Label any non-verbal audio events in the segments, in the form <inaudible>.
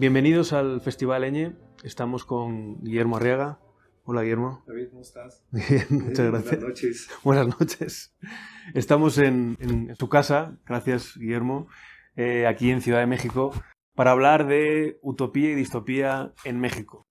Bienvenidos al Festival Eñe. Estamos con Guillermo Arriaga. Hola, Guillermo. David, ¿cómo estás? <laughs> Bien, muchas gracias. Buenas noches. <laughs> Buenas noches. Estamos en, tu casa, gracias, Guillermo, eh, aquí en Ciudad de México, para hablar de utopía y distopía en México.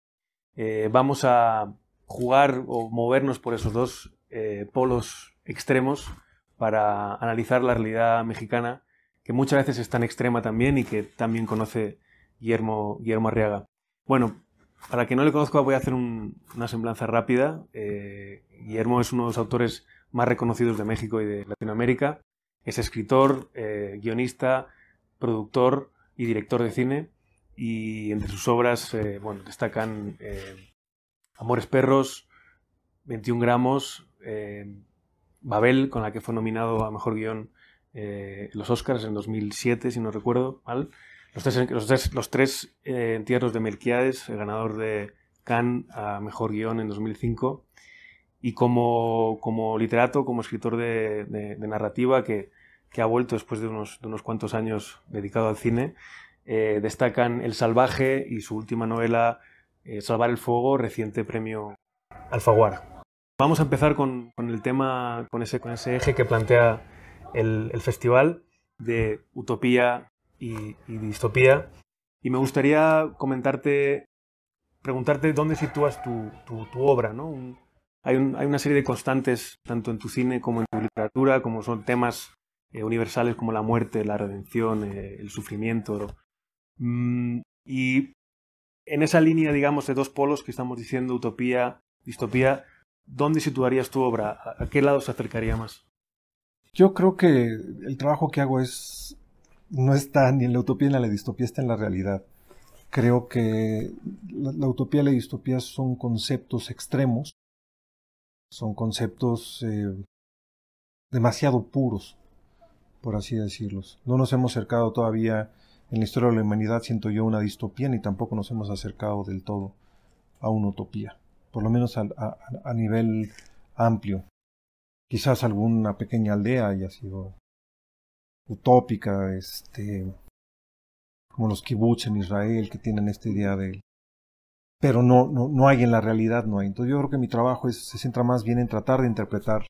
Eh, vamos a jugar o movernos por esos dos eh, polos extremos para analizar la realidad mexicana, que muchas veces es tan extrema también y que también conoce Guillermo, Arriaga. Bueno, para quien no le conozca voy a hacer una semblanza rápida. Eh, Guillermo es uno de los autores más reconocidos de México y de Latinoamérica. Es escritor, eh, guionista, productor y director de cine. Y entre sus obras eh, destacan Amores Perros, 21 gramos, Babel, con la que fue nominado a Mejor Guión los Oscars en 2007, si no recuerdo mal. Los tres, los eh, entierros de Melquiades, el ganador de Cannes a Mejor Guión en 2005, y como, como literato, como escritor de, narrativa que, que, ha vuelto después de unos, de unos cuantos años dedicado al cine, eh, destacan El Salvaje y su última novela, eh, Salvar el Fuego, reciente premio Alfaguara. Vamos a empezar con, con el tema, con ese, con ese eje que plantea el, el festival de utopía, y, distopía. Y me gustaría comentarte, preguntarte dónde sitúas tu, tu, obra, hay, una serie de constantes, tanto en tu cine como en tu literatura, como son temas eh, universales como la muerte, la redención, eh, el sufrimiento. Mm, y en esa línea, digamos, de dos polos que estamos diciendo, utopía, distopía, ¿dónde situarías tu obra? ¿A qué lado se acercaría más? Yo creo que el trabajo que hago es no está ni en la utopía ni en la distopía, está en la realidad. Creo que la, utopía y la distopía son conceptos extremos, son conceptos eh, demasiado puros, por así decirlos. No nos hemos acercado todavía en la historia de la humanidad, siento yo, una distopía, ni tampoco nos hemos acercado del todo a una utopía, por lo menos a nivel amplio. Quizás alguna pequeña aldea haya sido utópica, este, como los kibbutz en Israel que tienen esta idea de... él. Pero no, no, no hay en la realidad, no hay. Entonces yo creo que mi trabajo es, se centra más bien en tratar de interpretar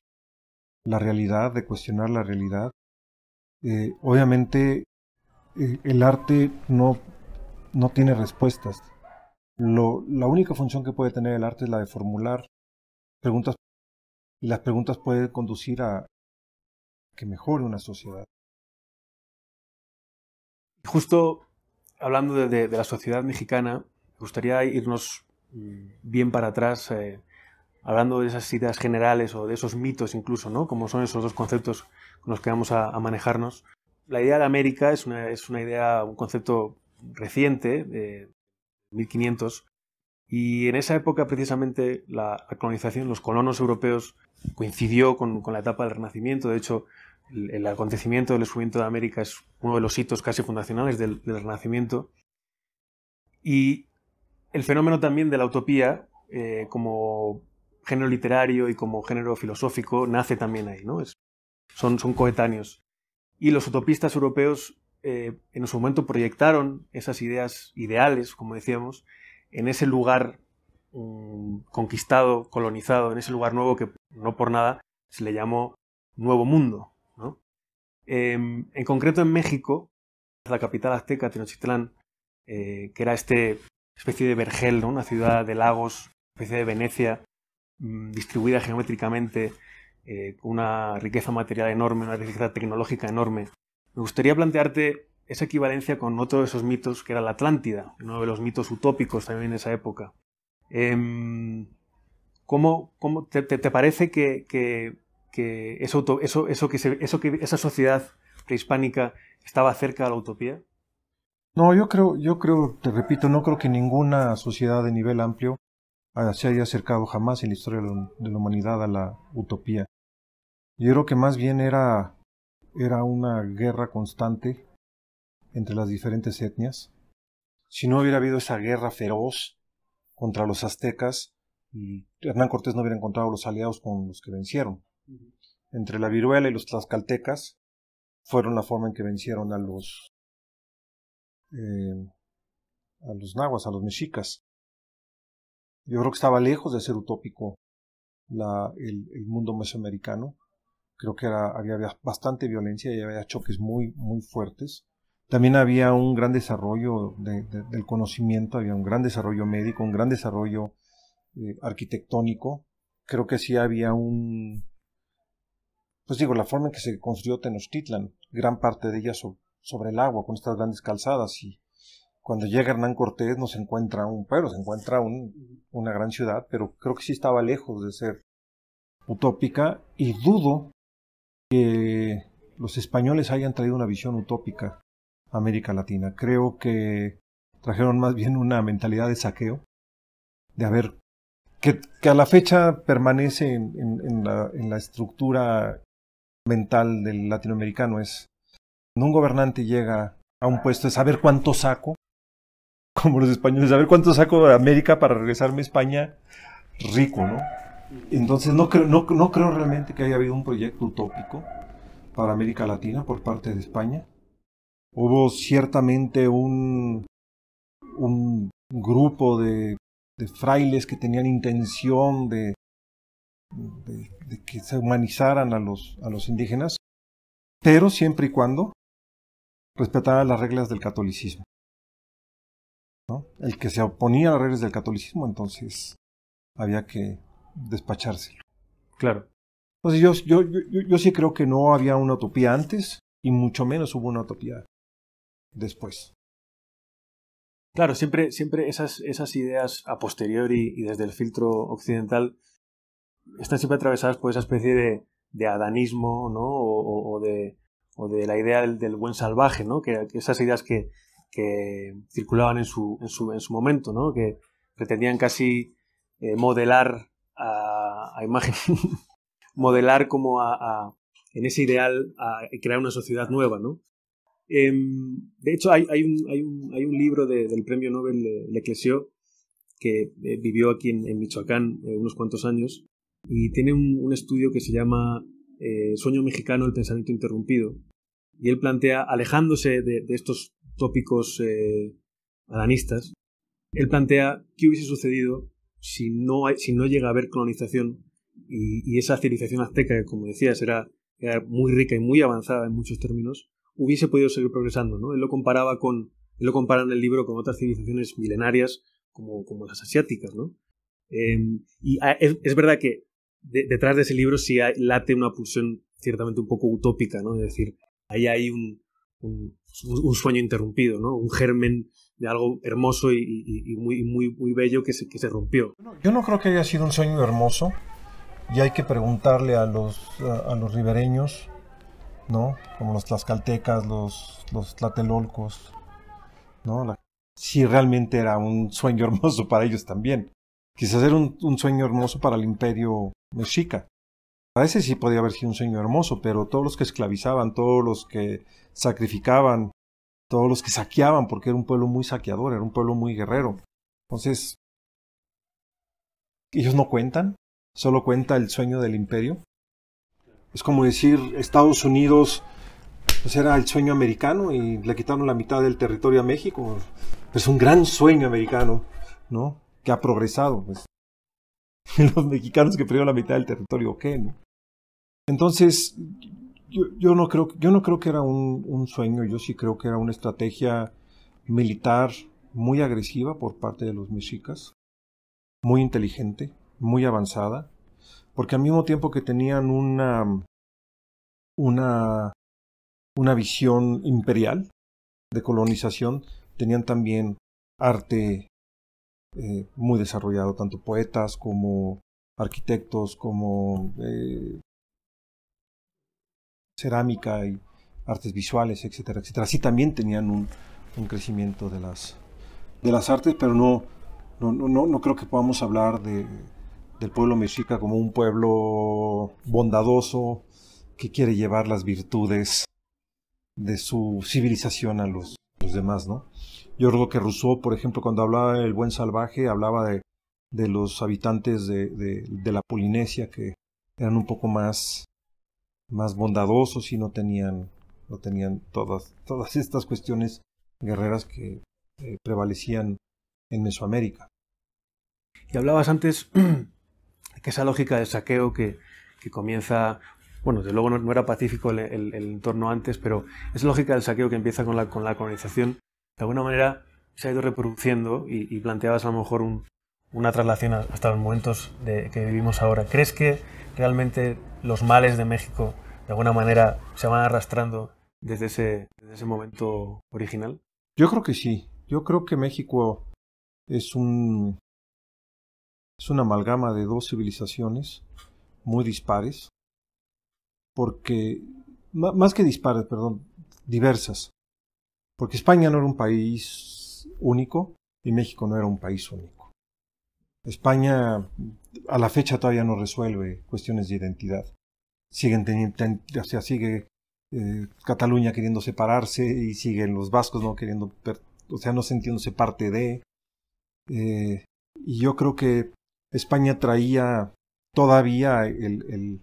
la realidad, de cuestionar la realidad. Eh, obviamente eh, el arte no, no tiene respuestas. Lo, la única función que puede tener el arte es la de formular preguntas y las preguntas pueden conducir a que mejore una sociedad. Justo hablando de, la sociedad mexicana, me gustaría irnos mm, bien para atrás, eh, hablando de esas ideas generales o de esos mitos incluso, ¿no? Como son esos dos conceptos con los que vamos a, manejarnos. La idea de América es una, idea, un concepto reciente, de 1500, y en esa época precisamente la, colonización, los colonos europeos coincidió con, con, la etapa del Renacimiento, de hecho el, acontecimiento del descubrimiento de América es uno de los hitos casi fundacionales del, Renacimiento. Y el fenómeno también de la utopía eh, como género literario y como género filosófico nace también ahí, ¿no? son, coetáneos. Y los utopistas europeos eh, en su momento proyectaron esas ideas ideales, como decíamos, en ese lugar mm, conquistado, colonizado, en ese lugar nuevo que no por nada se le llamó Nuevo Mundo. Em, en concreto en México, la capital azteca, Tenochtitlán, eh, que era este especie de vergel, una ciudad de lagos, especie de Venecia, mm, distribuida geométricamente, eh, con una riqueza material enorme, una riqueza tecnológica enorme. Me gustaría plantearte esa equivalencia con otro de esos mitos que era la Atlántida, uno de los mitos utópicos también en esa época. Em, ¿Cómo, te, parece que que eso, eso, eso que, eso que esa sociedad prehispánica estaba cerca de la utopía? No, yo creo, yo creo, te repito, no creo que ninguna sociedad de nivel amplio se haya acercado jamás en la historia de la humanidad a la utopía. Yo creo que más bien era, era una guerra constante entre las diferentes etnias. Si no hubiera habido esa guerra feroz contra los aztecas, mm, Hernán Cortés no hubiera encontrado los aliados con los que vencieron entre la viruela y los tlaxcaltecas fueron la forma en que vencieron a los eh, a los nahuas, a los mexicas. Yo creo que estaba lejos de ser utópico el, mundo mesoamericano. Creo que había bastante violencia y había choques muy, muy fuertes. También había un gran desarrollo del conocimiento, había un gran desarrollo médico, un gran desarrollo eh, arquitectónico. Creo que sí había un, pues digo, la forma en que se construyó Tenochtitlan, gran parte de ella sobre el agua, con estas grandes calzadas. Y cuando llega Hernán Cortés no se encuentra un pueblo, se encuentra un, una gran ciudad, pero creo que sí estaba lejos de ser utópica y dudo que los españoles hayan traído una visión utópica a América Latina. Creo que trajeron más bien una mentalidad de saqueo, de haber que, a la fecha permanece en, la, estructura mental del latinoamericano es, cuando un gobernante llega a un puesto de saber cuánto saco, <laughs> como los españoles, saber cuánto saco de América para regresarme a España rico, ¿no? Entonces no creo, no, creo realmente que haya habido un proyecto utópico para América Latina por parte de España. Hubo ciertamente un, un grupo de, frailes que tenían intención de de que se humanizaran a los, a los indígenas, pero siempre y cuando respetaran las reglas del catolicismo. El que se oponía a las reglas del catolicismo, entonces había que despachárselo. Claro. Entonces yo, yo, yo sí creo que no había una utopía antes y mucho menos hubo una utopía después. Claro, siempre, siempre esas, esas ideas a posteriori y desde el filtro occidental están siempre atravesadas por esa especie de, de adanismo, ¿no? O, de, o, de, la idea del, buen salvaje, ¿no? Que, esas ideas que, que circulaban en su, en su, momento, ¿no? Que pretendían casi eh, modelar a, a imagen, <laughs> modelar como a, en ese ideal a crear una sociedad nueva, ¿no? Em, de hecho, hay, hay, un, hay, hay un libro del premio Nobel Le, Leclesio que eh, vivió aquí en Michoacán eh, unos cuantos años, y tiene un, estudio que se llama eh, Sueño Mexicano, el pensamiento interrumpido. Y él plantea, alejándose de, estos tópicos eh, adanistas, él plantea qué hubiese sucedido si no, si no llega a haber colonización y, esa civilización azteca, que como decías, era, muy rica y muy avanzada en muchos términos, hubiese podido seguir progresando. ¿no? Él lo comparaba con, lo en el libro con otras civilizaciones milenarias como, como las asiáticas. ¿no? Em, y ah, es, verdad que detrás de ese libro sí late una pulsión ciertamente un poco utópica, ¿no? Es decir, ahí hay un, un, sueño interrumpido, ¿no? Un germen de algo hermoso y, muy, muy, muy bello que se, que se rompió. Yo no creo que haya sido un sueño hermoso y hay que preguntarle a los, a, los ribereños, ¿no? Como los tlaxcaltecas, los, los tlatelolcos, ¿no? si realmente era un sueño <laughs> hermoso para ellos también. Quizás era un sueño hermoso para el imperio mexica. A veces sí podía haber sido un sueño hermoso, pero todos los que esclavizaban, todos los que sacrificaban, todos los que saqueaban, porque era un pueblo muy saqueador, era un pueblo muy guerrero. Entonces, ellos no cuentan, solo cuenta el sueño del imperio. Es como decir, Estados Unidos pues era el sueño americano y le quitaron la mitad del territorio a México. Es un gran sueño americano, ¿no? Que ha progresado. Pues. <laughs> los mexicanos que perdieron la mitad del territorio, ¿qué? Entonces, yo, no creo, yo no creo que era un, un, sueño, yo sí creo que era una estrategia militar muy agresiva por parte de los mexicas, muy inteligente, muy avanzada, porque al mismo tiempo que tenían una, una, una visión imperial de colonización, tenían también arte, eh, muy desarrollado, tanto poetas como arquitectos, como eh, cerámica y artes visuales, etcétera, etcétera. Sí también tenían un, un crecimiento de las, de las artes, pero no, no, no, no creo que podamos hablar de, del pueblo mexica como un pueblo bondadoso que quiere llevar las virtudes de su civilización a los, los demás, ¿no? Yo creo que Rousseau, por ejemplo, cuando hablaba del buen salvaje, hablaba de, los habitantes de, la Polinesia que eran un poco más, bondadosos y no tenían, todas, estas cuestiones guerreras que eh, prevalecían en Mesoamérica. Y hablabas antes <clears throat> que esa lógica del saqueo que, comienza, bueno, desde luego no, era pacífico el, entorno antes, pero esa lógica del saqueo que empieza con la, con la colonización de alguna manera se ha ido reproduciendo y, planteabas a lo mejor una traslación hasta los momentos de, que vivimos ahora. ¿Crees que realmente los males de México de alguna manera se van arrastrando desde ese, desde ese momento original? Yo creo que sí. Yo creo que México es un es una amalgama de dos civilizaciones muy dispares, porque más que dispares, perdón, diversas, porque España no era un país único y México no era un país único. España a la fecha todavía no resuelve cuestiones de identidad. Siguen sigue eh, Cataluña queriendo separarse y siguen los vascos no queriendo, o sea, no sintiéndose parte de. Eh, y yo creo que España traía todavía el,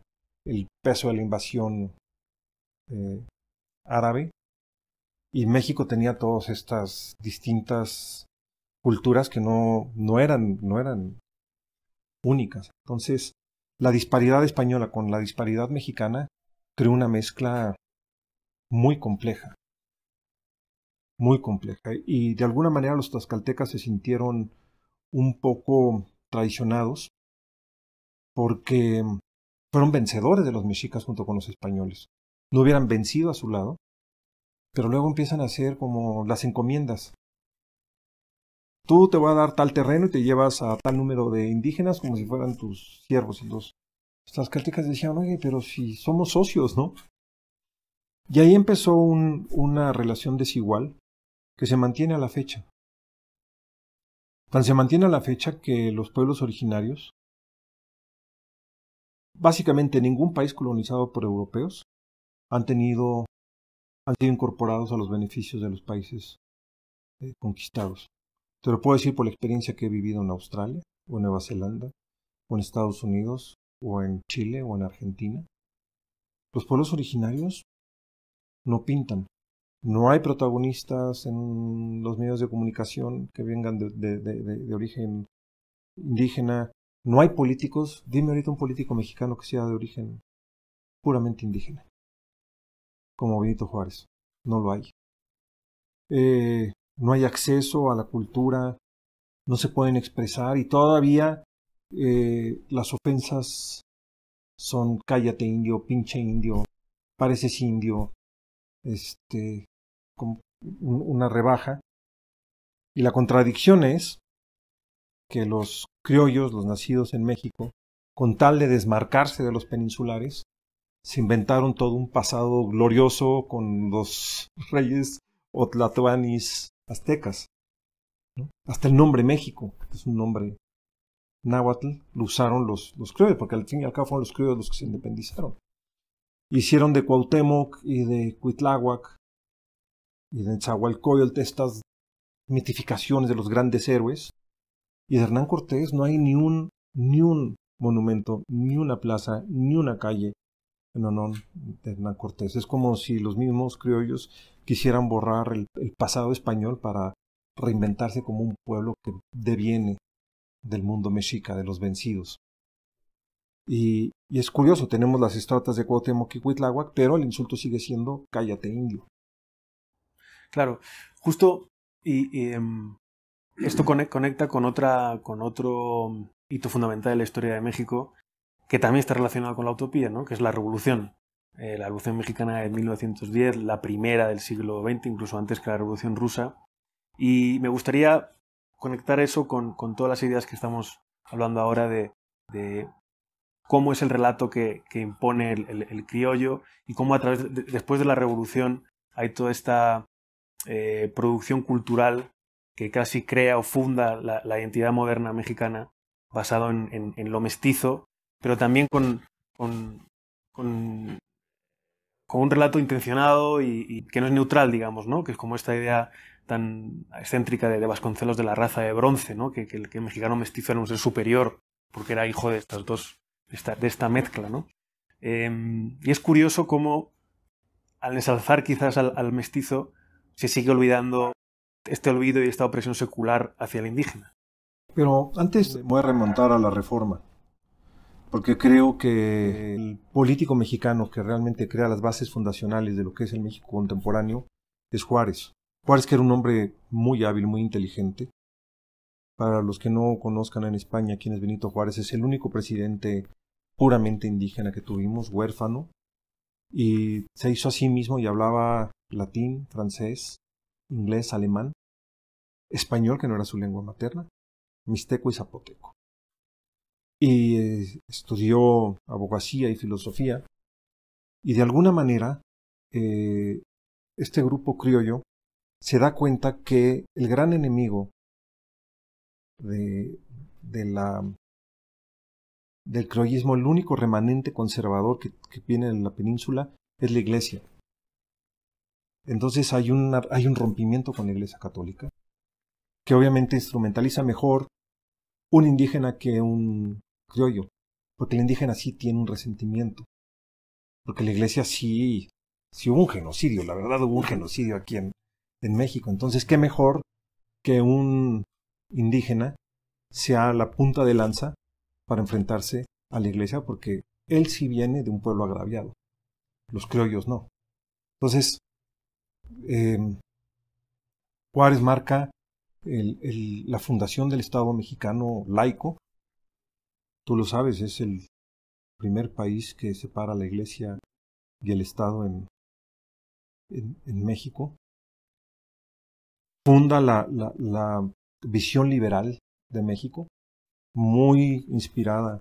peso de la invasión eh, árabe y México tenía todas estas distintas culturas que no, no, eran, no eran únicas. Entonces, la disparidad española con la disparidad mexicana creó una mezcla muy compleja. Muy compleja. Y de alguna manera los tlaxcaltecas se sintieron un poco traicionados porque fueron vencedores de los mexicas junto con los españoles. No hubieran vencido a su lado, pero luego empiezan a hacer como las encomiendas. Tú te vas a dar tal terreno y te llevas a tal número de indígenas como si fueran tus siervos. Estas Estas decían, oye, pero si somos socios, ¿no? Y ahí empezó una relación desigual que se mantiene a la fecha. Tan se mantiene a la fecha que los pueblos originarios, básicamente ningún país colonizado por europeos, han tenido han sido incorporados a los beneficios de los países eh, conquistados. Te lo puedo decir por la experiencia que he vivido en Australia, o en Nueva Zelanda, o en Estados Unidos, o en Chile, o en Argentina. Los pueblos originarios no pintan. No hay protagonistas en los medios de comunicación que vengan de origen indígena. No hay políticos. Dime ahorita un político mexicano que sea de origen puramente indígena como Benito Juárez. No lo hay. Eh, no hay acceso a la cultura, no se pueden expresar y todavía eh, las ofensas son cállate indio, pinche indio, pareces indio, este, una rebaja. Y la contradicción es que los criollos, los nacidos en México, con tal de desmarcarse de los peninsulares, se inventaron todo un pasado glorioso con los reyes otlatuanis aztecas. Hasta el nombre México, que es un nombre náhuatl, lo usaron los, los criollos, porque al fin y al cabo fueron los criollos los que se independizaron. Hicieron de Cuauhtémoc y de Cuitláhuac y de chahualcoyotl estas mitificaciones de los grandes héroes. Y de Hernán Cortés no hay ni un, ni un monumento, ni una plaza, ni una calle, no, de Hernán Cortés. Es como si los mismos criollos quisieran borrar el, pasado español para reinventarse como un pueblo que deviene del mundo mexica, de los vencidos. Y, es curioso, tenemos las estratas de Cuauhtémoc y Huitláhuac, pero el insulto sigue siendo cállate indio. Claro, justo y, em, esto conecta con otra con otro hito fundamental de la historia de México, que también está relacionado con la utopía, ¿no? que es la revolución. Eh, la revolución mexicana de 1910, la primera del siglo XX, incluso antes que la revolución rusa. Y me gustaría conectar eso con, todas las ideas que estamos hablando ahora de, cómo es el relato que, impone el, criollo y cómo a través después de la revolución hay toda esta eh, producción cultural que casi crea o funda la, identidad moderna mexicana basado en, lo mestizo pero también con, con, con, un relato intencionado y, que no es neutral, digamos, ¿no? que es como esta idea tan excéntrica de, Vasconcelos de la raza de bronce, ¿no? que, que, el, mexicano mestizo era un ser superior porque era hijo de estas dos, de esta, mezcla. ¿no? Em, y es curioso cómo al ensalzar quizás al, al mestizo se sigue olvidando este olvido y esta opresión secular hacia el indígena. Pero antes voy a remontar a la reforma porque creo que el político mexicano que realmente crea las bases fundacionales de lo que es el México contemporáneo es Juárez. Juárez que era un hombre muy hábil, muy inteligente. Para los que no conozcan en España quién es Benito Juárez, es el único presidente puramente indígena que tuvimos, huérfano, y se hizo a sí mismo y hablaba latín, francés, inglés, alemán, español, que no era su lengua materna, mixteco y zapoteco y eh, estudió abogacía y filosofía. Y de alguna manera, eh, este grupo criollo se da cuenta que el gran enemigo de, del criollismo, el único remanente conservador que, que viene en la península, es la iglesia. Entonces hay, una, hay un rompimiento con la iglesia católica, que obviamente instrumentaliza mejor un indígena que un criollo, porque el indígena sí tiene un resentimiento, porque la iglesia sí, sí hubo un genocidio, la verdad hubo un genocidio aquí en, México, entonces qué mejor que un indígena sea la punta de lanza para enfrentarse a la iglesia, porque él sí viene de un pueblo agraviado, los criollos no. Entonces, em, Juárez marca la fundación del Estado mexicano laico, Tú lo sabes, es el primer país que separa la iglesia y el Estado en, México. Funda la, visión liberal de México, muy inspirada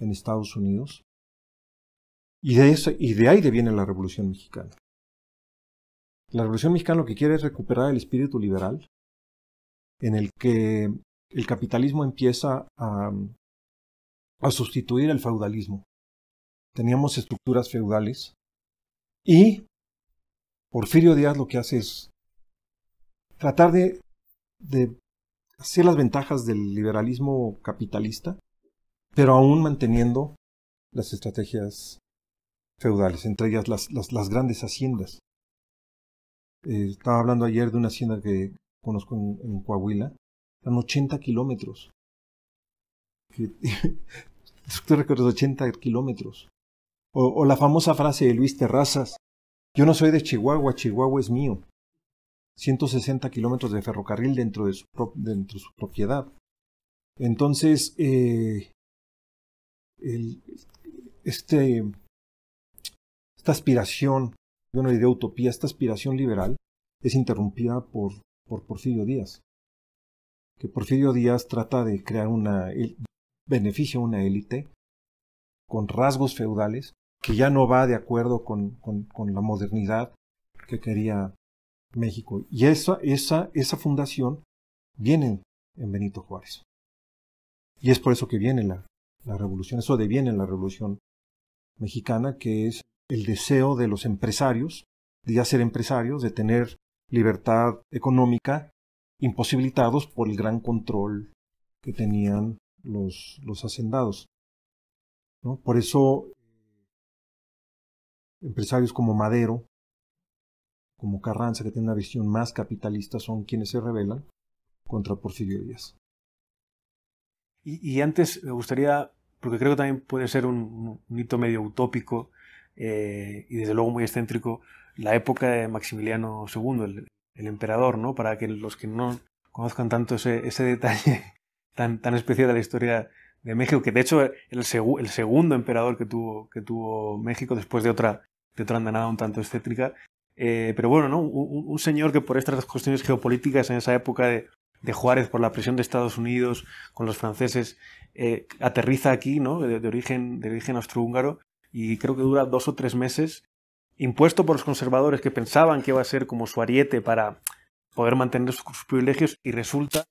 en Estados Unidos. Y de, eso, y de ahí viene la Revolución Mexicana. La Revolución Mexicana lo que quiere es recuperar el espíritu liberal en el que el capitalismo empieza a, a sustituir el feudalismo. Teníamos estructuras feudales y Porfirio Díaz lo que hace es tratar de, hacer las ventajas del liberalismo capitalista, pero aún manteniendo las estrategias feudales, entre ellas las, las, grandes haciendas. Eh, estaba hablando ayer de una hacienda que conozco en, Coahuila, eran 80 kilómetros. <laughs> tú 80 kilómetros. O, la famosa frase de Luis Terrazas, yo no soy de Chihuahua, Chihuahua es mío. 160 kilómetros de ferrocarril dentro de su, dentro su propiedad. Entonces, eh, este, esta aspiración, yo idea le utopía, esta aspiración liberal es interrumpida por, por Porfirio Díaz. Que Porfirio Díaz trata de crear una, beneficia a una élite con rasgos feudales que ya no va de acuerdo con, la modernidad que quería México. Y esa, esa, esa fundación viene en Benito Juárez. Y es por eso que viene la, la revolución, eso deviene la revolución mexicana, que es el deseo de los empresarios, de ya ser empresarios, de tener libertad económica, imposibilitados por el gran control que tenían los, hacendados. ¿no? Por eso, eh, empresarios como Madero, como Carranza, que tiene una visión más capitalista, son quienes se rebelan contra Porfirio Díaz. Y, antes me gustaría, porque creo que también puede ser un, hito medio utópico eh, y desde luego muy excéntrico, la época de Maximiliano II, el, emperador, ¿no? Para que los que no conozcan tanto ese detalle tan, especial de la historia de México, que de hecho el, el segundo emperador que tuvo, México después de otra, de otra andanada un tanto excéntrica. Eh, pero bueno, Un, señor que por estas cuestiones geopolíticas en esa época de, Juárez, por la presión de Estados Unidos con los franceses, eh, aterriza aquí, ¿no? De, origen, de origen austrohúngaro, y creo que dura dos o tres meses, impuesto por los conservadores que pensaban que iba a ser como su ariete para poder mantener sus privilegios, y resulta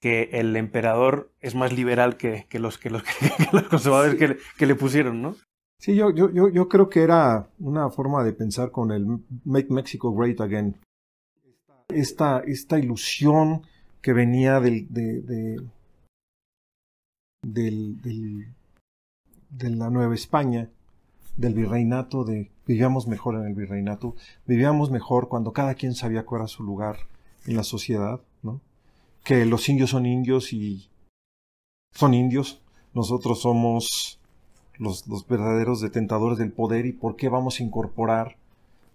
que el emperador es más liberal que, los, que, los, <laughs> conservadores que, le, pusieron, ¿no? Sí, yo, creo que era una forma de pensar con el Make Mexico Great Again. Esta, ilusión que venía de, del, de la Nueva España, del virreinato, de vivíamos mejor en el virreinato, vivíamos mejor cuando cada quien sabía cuál era su lugar en la sociedad que los indios son indios y son indios, nosotros somos los, verdaderos detentadores del poder y por qué vamos a incorporar,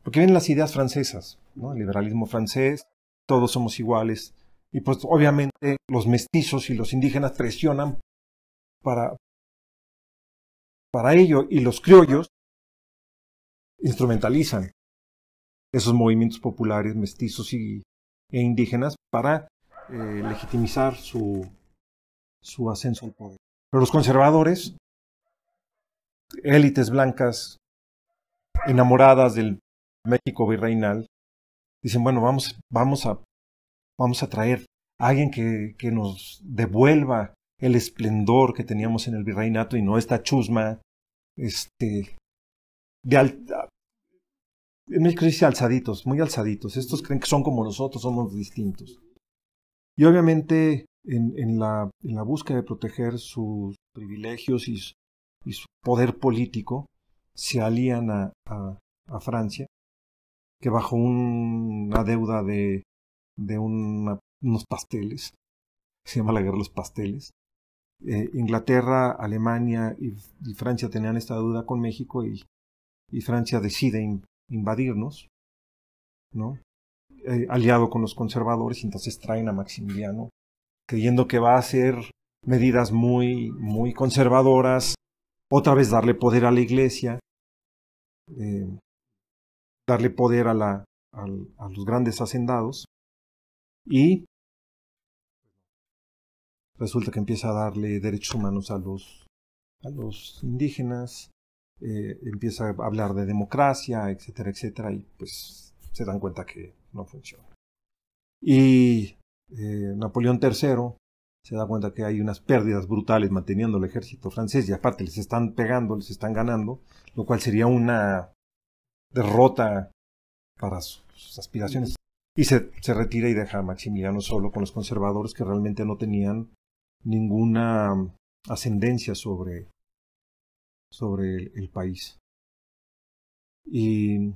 porque vienen las ideas francesas, ¿no? el liberalismo francés, todos somos iguales, y pues obviamente los mestizos y los indígenas presionan para, para ello y los criollos instrumentalizan esos movimientos populares mestizos y, e indígenas para eh, legitimizar su, su ascenso al poder. Pero los conservadores, élites blancas enamoradas del México virreinal, dicen, bueno, vamos, vamos, a, vamos a traer a alguien que, nos devuelva el esplendor que teníamos en el virreinato y no esta chusma este, de alta, alzaditos, muy alzaditos. Estos creen que son como nosotros, somos distintos. Y obviamente en, la, en la, búsqueda de proteger sus privilegios y, su poder político, se alían a, Francia, que bajo una deuda de, de unos pasteles, se llama la guerra de los pasteles, eh, Inglaterra, Alemania y, Francia tenían esta deuda con México y, Francia decide invadirnos, ¿no? Eh, aliado con los conservadores y entonces traen a Maximiliano creyendo que va a hacer medidas muy, muy conservadoras, otra vez darle poder a la iglesia, eh, darle poder a, la, los grandes hacendados y resulta que empieza a darle derechos humanos a los, a los indígenas, eh, empieza a hablar de democracia, etcétera, etcétera, y pues se dan cuenta que no funciona. Y eh, Napoleón III se da cuenta que hay unas pérdidas brutales manteniendo el ejército francés y aparte les están pegando, les están ganando, lo cual sería una derrota para sus aspiraciones. Y se, retira y deja a Maximiliano solo con los conservadores que realmente no tenían ninguna ascendencia sobre, sobre el, el país. Y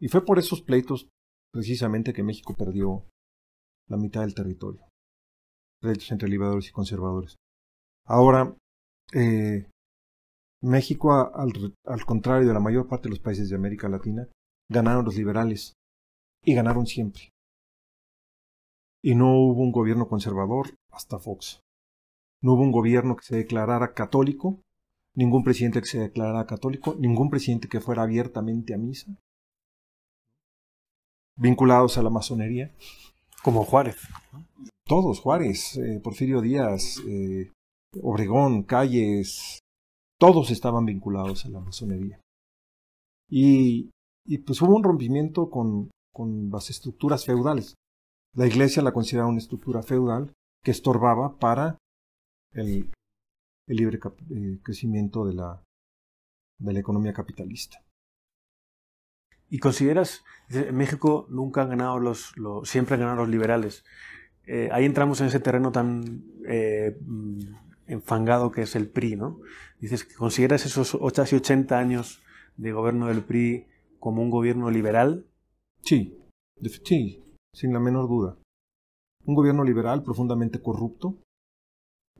y fue por esos pleitos precisamente que México perdió la mitad del territorio. Pleitos entre liberadores y conservadores. Ahora, eh, México, al contrario de la mayor parte de los países de América Latina, ganaron los liberales y ganaron siempre. Y no hubo un gobierno conservador hasta Fox. No hubo un gobierno que se declarara católico, ningún presidente que se declarara católico, ningún presidente que fuera abiertamente a misa, vinculados a la masonería. Como Juárez. Todos, Juárez, eh, Porfirio Díaz, eh, Obregón, Calles, todos estaban vinculados a la masonería. Y, pues hubo un rompimiento con, las estructuras feudales. La iglesia la consideraba una estructura feudal que estorbaba para el, libre eh, crecimiento de la, de la economía capitalista. ¿Y consideras, en México nunca han ganado los, siempre han ganado los liberales? Eh, ahí entramos en ese terreno tan eh, mm, enfangado que es el PRI, ¿no? Dices, ¿consideras esos 80 años de gobierno del PRI como un gobierno liberal? Sí, sí, sin la menor duda. Un gobierno liberal profundamente corrupto,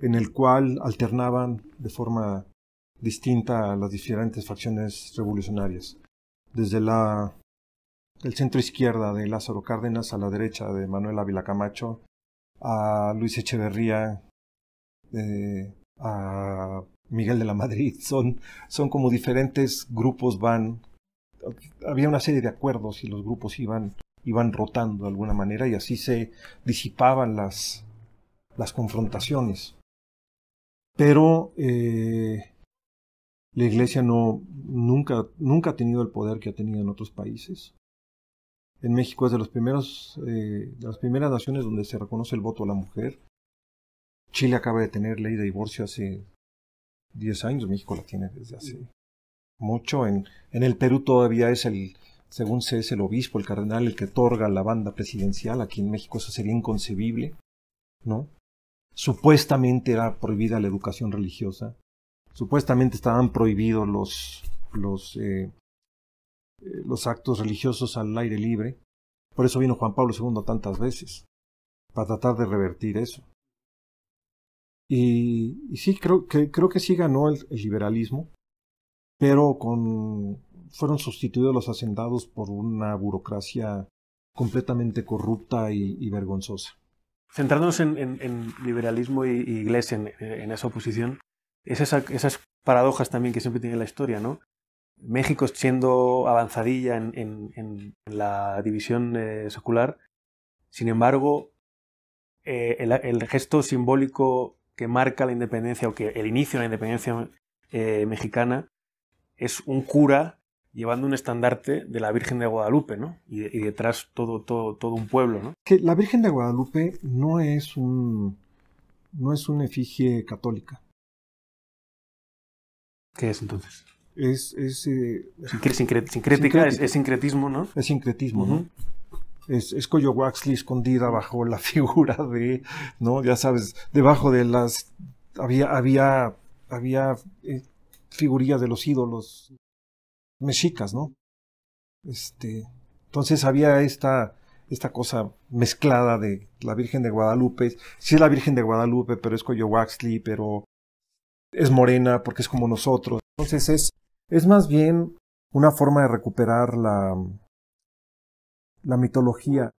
en el cual alternaban de forma distinta las diferentes facciones revolucionarias desde la, el centro izquierda de Lázaro Cárdenas a la derecha de Manuel Ávila Camacho, a Luis Echeverría, eh, a Miguel de la Madrid, <laughs> son, son como diferentes grupos van, había una serie de acuerdos y los grupos iban, iban rotando de alguna manera y así se disipaban las, las confrontaciones. Pero eh, la iglesia no, nunca, ha tenido el poder que ha tenido en otros países. En México es de, los primeros, eh, de las primeras naciones donde se reconoce el voto a la mujer. Chile acaba de tener ley de divorcio hace 10 años, México la tiene desde hace mucho. En, el Perú todavía es el, según se es el obispo, el cardenal, el que otorga la banda presidencial. Aquí en México eso sería inconcebible, ¿no? Supuestamente era prohibida la educación religiosa supuestamente estaban prohibidos los, eh, eh, los, actos religiosos al aire libre. Por eso vino Juan Pablo II tantas veces, para tratar de revertir eso. Y, sí, creo que, creo que sí ganó el, liberalismo, pero con, fueron sustituidos los hacendados por una burocracia completamente corrupta y, vergonzosa. Centrándonos en, liberalismo y iglesia, en, esa oposición, esas paradojas también que siempre tiene la historia, ¿no? México siendo avanzadilla en, la división eh, secular, sin embargo, eh, el, gesto simbólico que marca la independencia o que el inicio de la independencia eh, mexicana es un cura llevando un estandarte de la Virgen de Guadalupe, ¿no? Y, detrás todo, un pueblo, ¿no? Que la Virgen de Guadalupe no es un no es una efigie católica. ¿Qué es entonces? Es, es, sincretismo, ¿no? Es sincretismo, ¿no? es, es Waxley escondida bajo la <laughs> figura de, ¿no? Ya sabes, debajo de las había había había eh, figurillas de los ídolos mexicas, ¿no? Este, entonces había esta esta cosa mezclada de la Virgen de Guadalupe, sí es la Virgen de Guadalupe, pero es Coyo Waxley, pero es morena porque es como nosotros. Entonces es, es más bien una forma de recuperar la, la mitología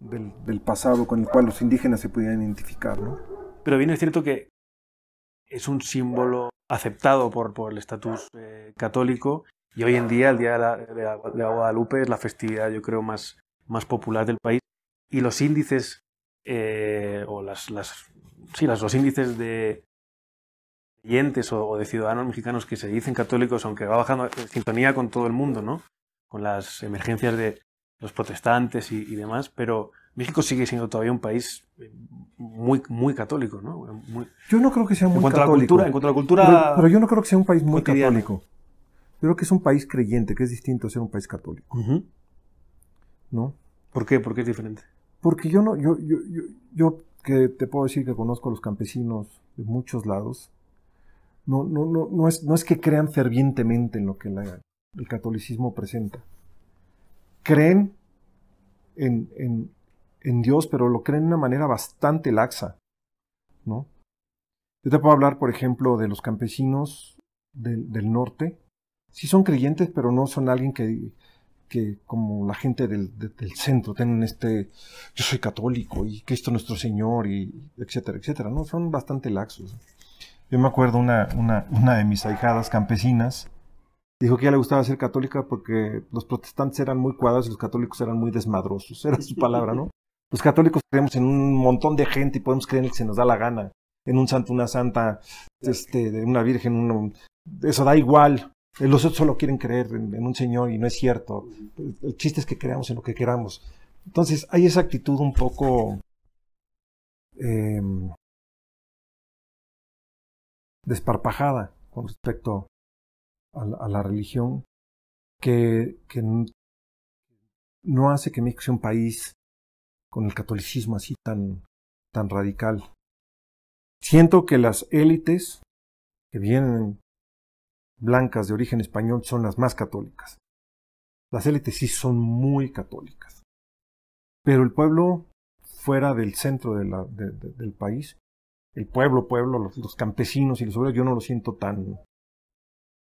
del, pasado con el cual los indígenas se podían identificar. Pero bien es cierto que es un símbolo aceptado por, por el estatus eh, católico y hoy en día el Día de, la, Guadalupe es la festividad yo creo más, más popular del país y los índices eh, o las, las, sí, las, los índices de, creyentes o, de ciudadanos mexicanos que se dicen católicos, aunque va bajando en sintonía con todo el mundo, ¿no? Con las emergencias de los protestantes y, demás, pero México sigue siendo todavía un país eh, muy, muy católico, ¿no? yo no creo que sea muy en católico. la cultura, en cuanto a la cultura... Pero, yo no creo que sea un país muy católico. Yo creo que es un país creyente, que es distinto a ser un país católico. ¿No? ¿Por qué? ¿Por qué es diferente? Porque yo no, yo, yo, yo, yo que te puedo decir que conozco a los campesinos de muchos lados, no, no, no, no, es, no es que crean fervientemente en lo que el catolicismo presenta. Creen en, Dios, pero lo creen de una manera bastante laxa. ¿no? Yo te puedo hablar, por ejemplo, de los campesinos del, norte. Sí son creyentes, pero no son alguien que, que como la gente del, del, centro tienen este, yo soy católico y Cristo nuestro Señor, y etcétera, etcétera. No, son bastante laxos. Yo me acuerdo una, una, de mis ahijadas campesinas dijo que ella le gustaba ser católica porque los protestantes eran muy cuadrados y los católicos eran muy desmadrosos. <laughs> Era su palabra, ¿no? Los católicos creemos en un montón de gente y podemos creer en el que se nos da la gana. En un santo, una santa, este, de una virgen, eso da igual. Eh, los otros solo quieren creer en, en un Señor y no es cierto. El chiste es que creamos en lo que queramos. Entonces hay esa actitud un poco eh, desparpajada con respecto a la, religión, que, no hace que México sea un país con el catolicismo así tan, tan radical. Siento que las élites que vienen blancas de origen español son las más católicas. Las élites sí son muy católicas. Pero el pueblo fuera del centro del país el pueblo, pueblo, los, campesinos y los obreros, yo no los siento tan,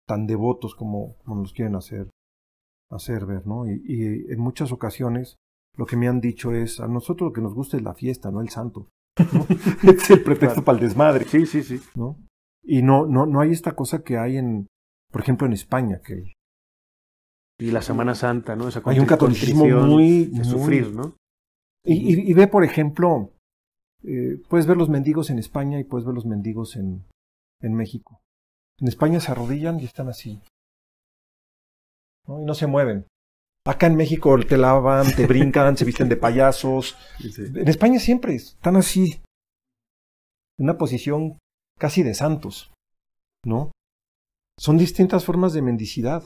tan devotos como, como quieren hacer, hacer ver, ¿no? Y, en muchas ocasiones lo que me han dicho es, a nosotros lo que nos gusta es la fiesta, no el santo. <laughs> es el pretexto para el desmadre. Sí, sí, sí. ¿no? Y no, no, no hay esta cosa que hay en, por ejemplo, en España, que... Y la Semana Santa, ¿no? hay un catolicismo muy... De sufrir, ¿no? y ve, por ejemplo, eh, puedes ver los mendigos en España y puedes ver los mendigos en, México. En España se arrodillan y están así. ¿no? Y no se mueven. Acá en México te lavan, te brincan, se visten de payasos. En España siempre están así. En una posición casi de santos. ¿No? Son distintas formas de mendicidad.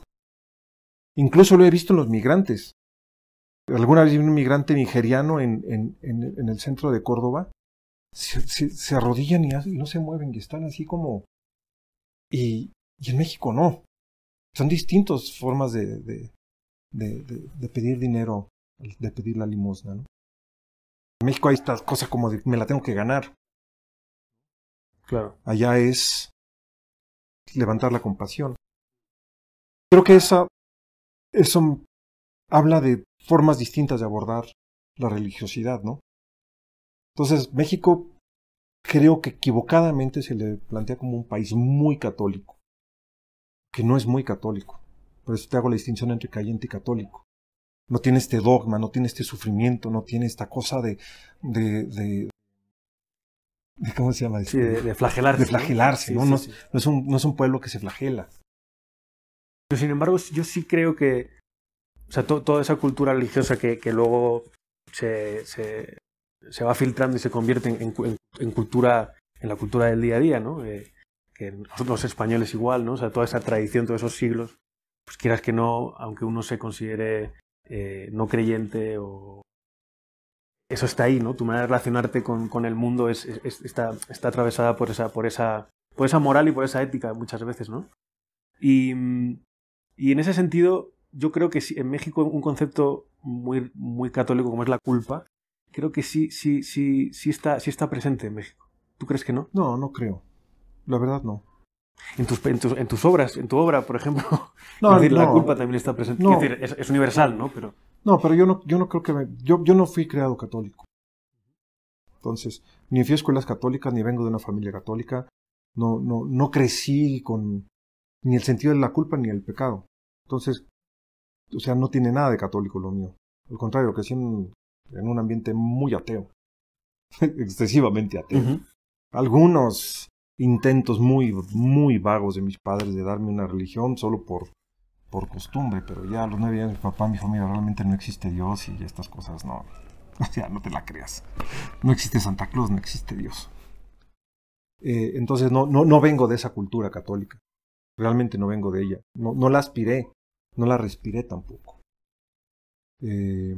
Incluso lo he visto en los migrantes. Alguna vez un migrante nigeriano en el centro de Córdoba se, arrodillan y, no se mueven y están así como... Y, en México no. Son distintas formas de, de, pedir dinero, de pedir la limosna. ¿no? En México hay estas cosas como de me la tengo que ganar. Claro. Allá es levantar la compasión. Creo que esa, eso habla de formas distintas de abordar la religiosidad, ¿no? Entonces, México creo que equivocadamente se le plantea como un país muy católico, que no es muy católico. Por eso te hago la distinción entre cayente y católico. No tiene este dogma, no tiene este sufrimiento, no tiene esta cosa de, de, ¿Cómo se llama? de, flagelarse. De flagelarse, ¿no? ¿no? es un, no, es un, pueblo que se flagela. Pero sin embargo, yo sí creo que. O sea, toda esa cultura religiosa que, que luego se, se, se va filtrando y se convierte en, cultura, en la cultura del día a día, ¿no? Eh, que nosotros los españoles igual, ¿no? O sea, toda esa tradición, todos esos siglos, pues quieras que no, aunque uno se considere eh, no creyente o... Eso está ahí, ¿no? Tu manera de relacionarte con, el mundo está, está atravesada por esa, por, esa, por esa moral y por esa ética muchas veces, ¿no? Y, y en ese sentido, yo creo que en México un concepto muy, muy católico como es la culpa, creo que sí, sí, sí, sí está, sí está presente en México. ¿Tú crees que no? No, no creo. La verdad no. En tus, en tus, en tus obras, en tu obra, por ejemplo, <laughs> no, la culpa también está presente. es, universal, ¿no? Pero... No, pero yo no, yo no creo que... yo, yo no fui creado católico. Entonces, ni fui a escuelas católicas, ni vengo de una familia católica. No, no, no crecí con ni el sentido de la culpa ni el pecado. Entonces, o sea, no tiene nada de católico lo mío. Al contrario, crecí en en un ambiente muy ateo, <laughs> excesivamente ateo. Algunos intentos muy, muy vagos de mis padres de darme una religión solo por, por costumbre, pero ya a los nueve años mi papá me dijo, mira, realmente no existe Dios y estas cosas no. <laughs> O sea, no te la creas. No existe Santa Claus, no existe Dios. Eh, entonces no, no, no vengo de esa cultura católica. Realmente no vengo de ella. No, no la aspiré, no la respiré tampoco. Eh,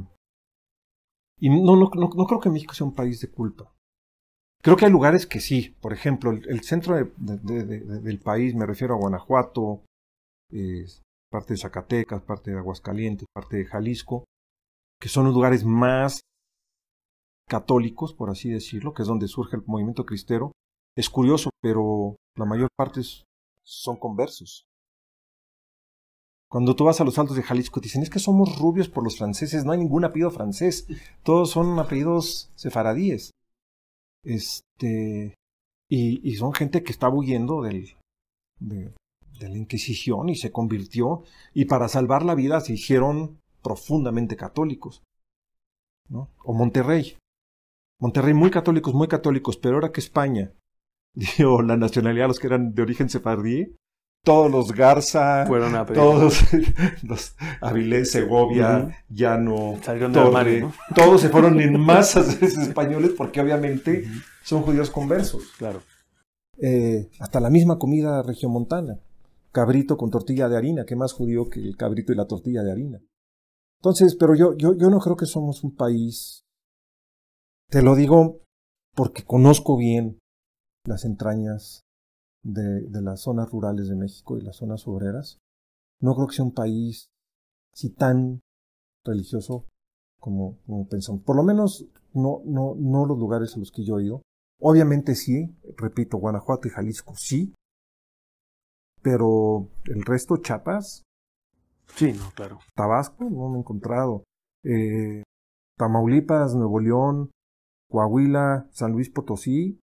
y no, no, creo que México sea un país de culpa. Creo que hay lugares que sí. Por ejemplo, el, centro del país, me refiero a Guanajuato, parte de Zacatecas, parte de Aguascalientes, parte de Jalisco, que son los lugares más católicos, por así decirlo, que es donde surge el movimiento cristero. Es curioso, pero la mayor parte son conversos. Cuando tú vas a los Altos de Jalisco, dicen, es que somos rubios por los franceses, no hay ningún apellido francés, todos son apellidos sefaradíes. Este, y, son gente que estaba huyendo del, de, la Inquisición y se convirtió, y para salvar la vida se hicieron profundamente católicos. ¿no? O Monterrey. Monterrey muy católicos, muy católicos, pero ahora que España <laughs> o la nacionalidad los que eran de origen sefardí, todos los Garza, todos <laughs> los Avilés, Segovia, Llano, <laughs> todos se fueron en masas de <laughs> españoles porque obviamente son judíos conversos. Claro. Eh, hasta la misma comida región montana, cabrito con tortilla de harina, ¿Qué más judío que el cabrito y la tortilla de harina. Entonces, pero yo, yo, yo no creo que somos un país, te lo digo porque conozco bien las entrañas de, las zonas rurales de México y las zonas obreras. No creo que sea un país si tan religioso como, pensamos. Por lo menos no, no, no los lugares a los que yo he ido. Obviamente sí, repito, Guanajuato y Jalisco sí, pero el resto, Chiapas. Sí, no, pero Tabasco, no me he encontrado. Eh, Tamaulipas, Nuevo León, Coahuila, San Luis Potosí,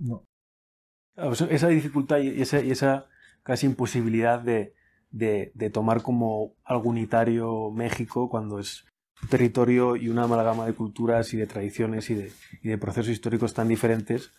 no. Ah, pues, esa dificultad y esa, y esa casi imposibilidad de, tomar como algo unitario México cuando es un territorio y una amalgama de culturas y de tradiciones y de, procesos históricos tan diferentes,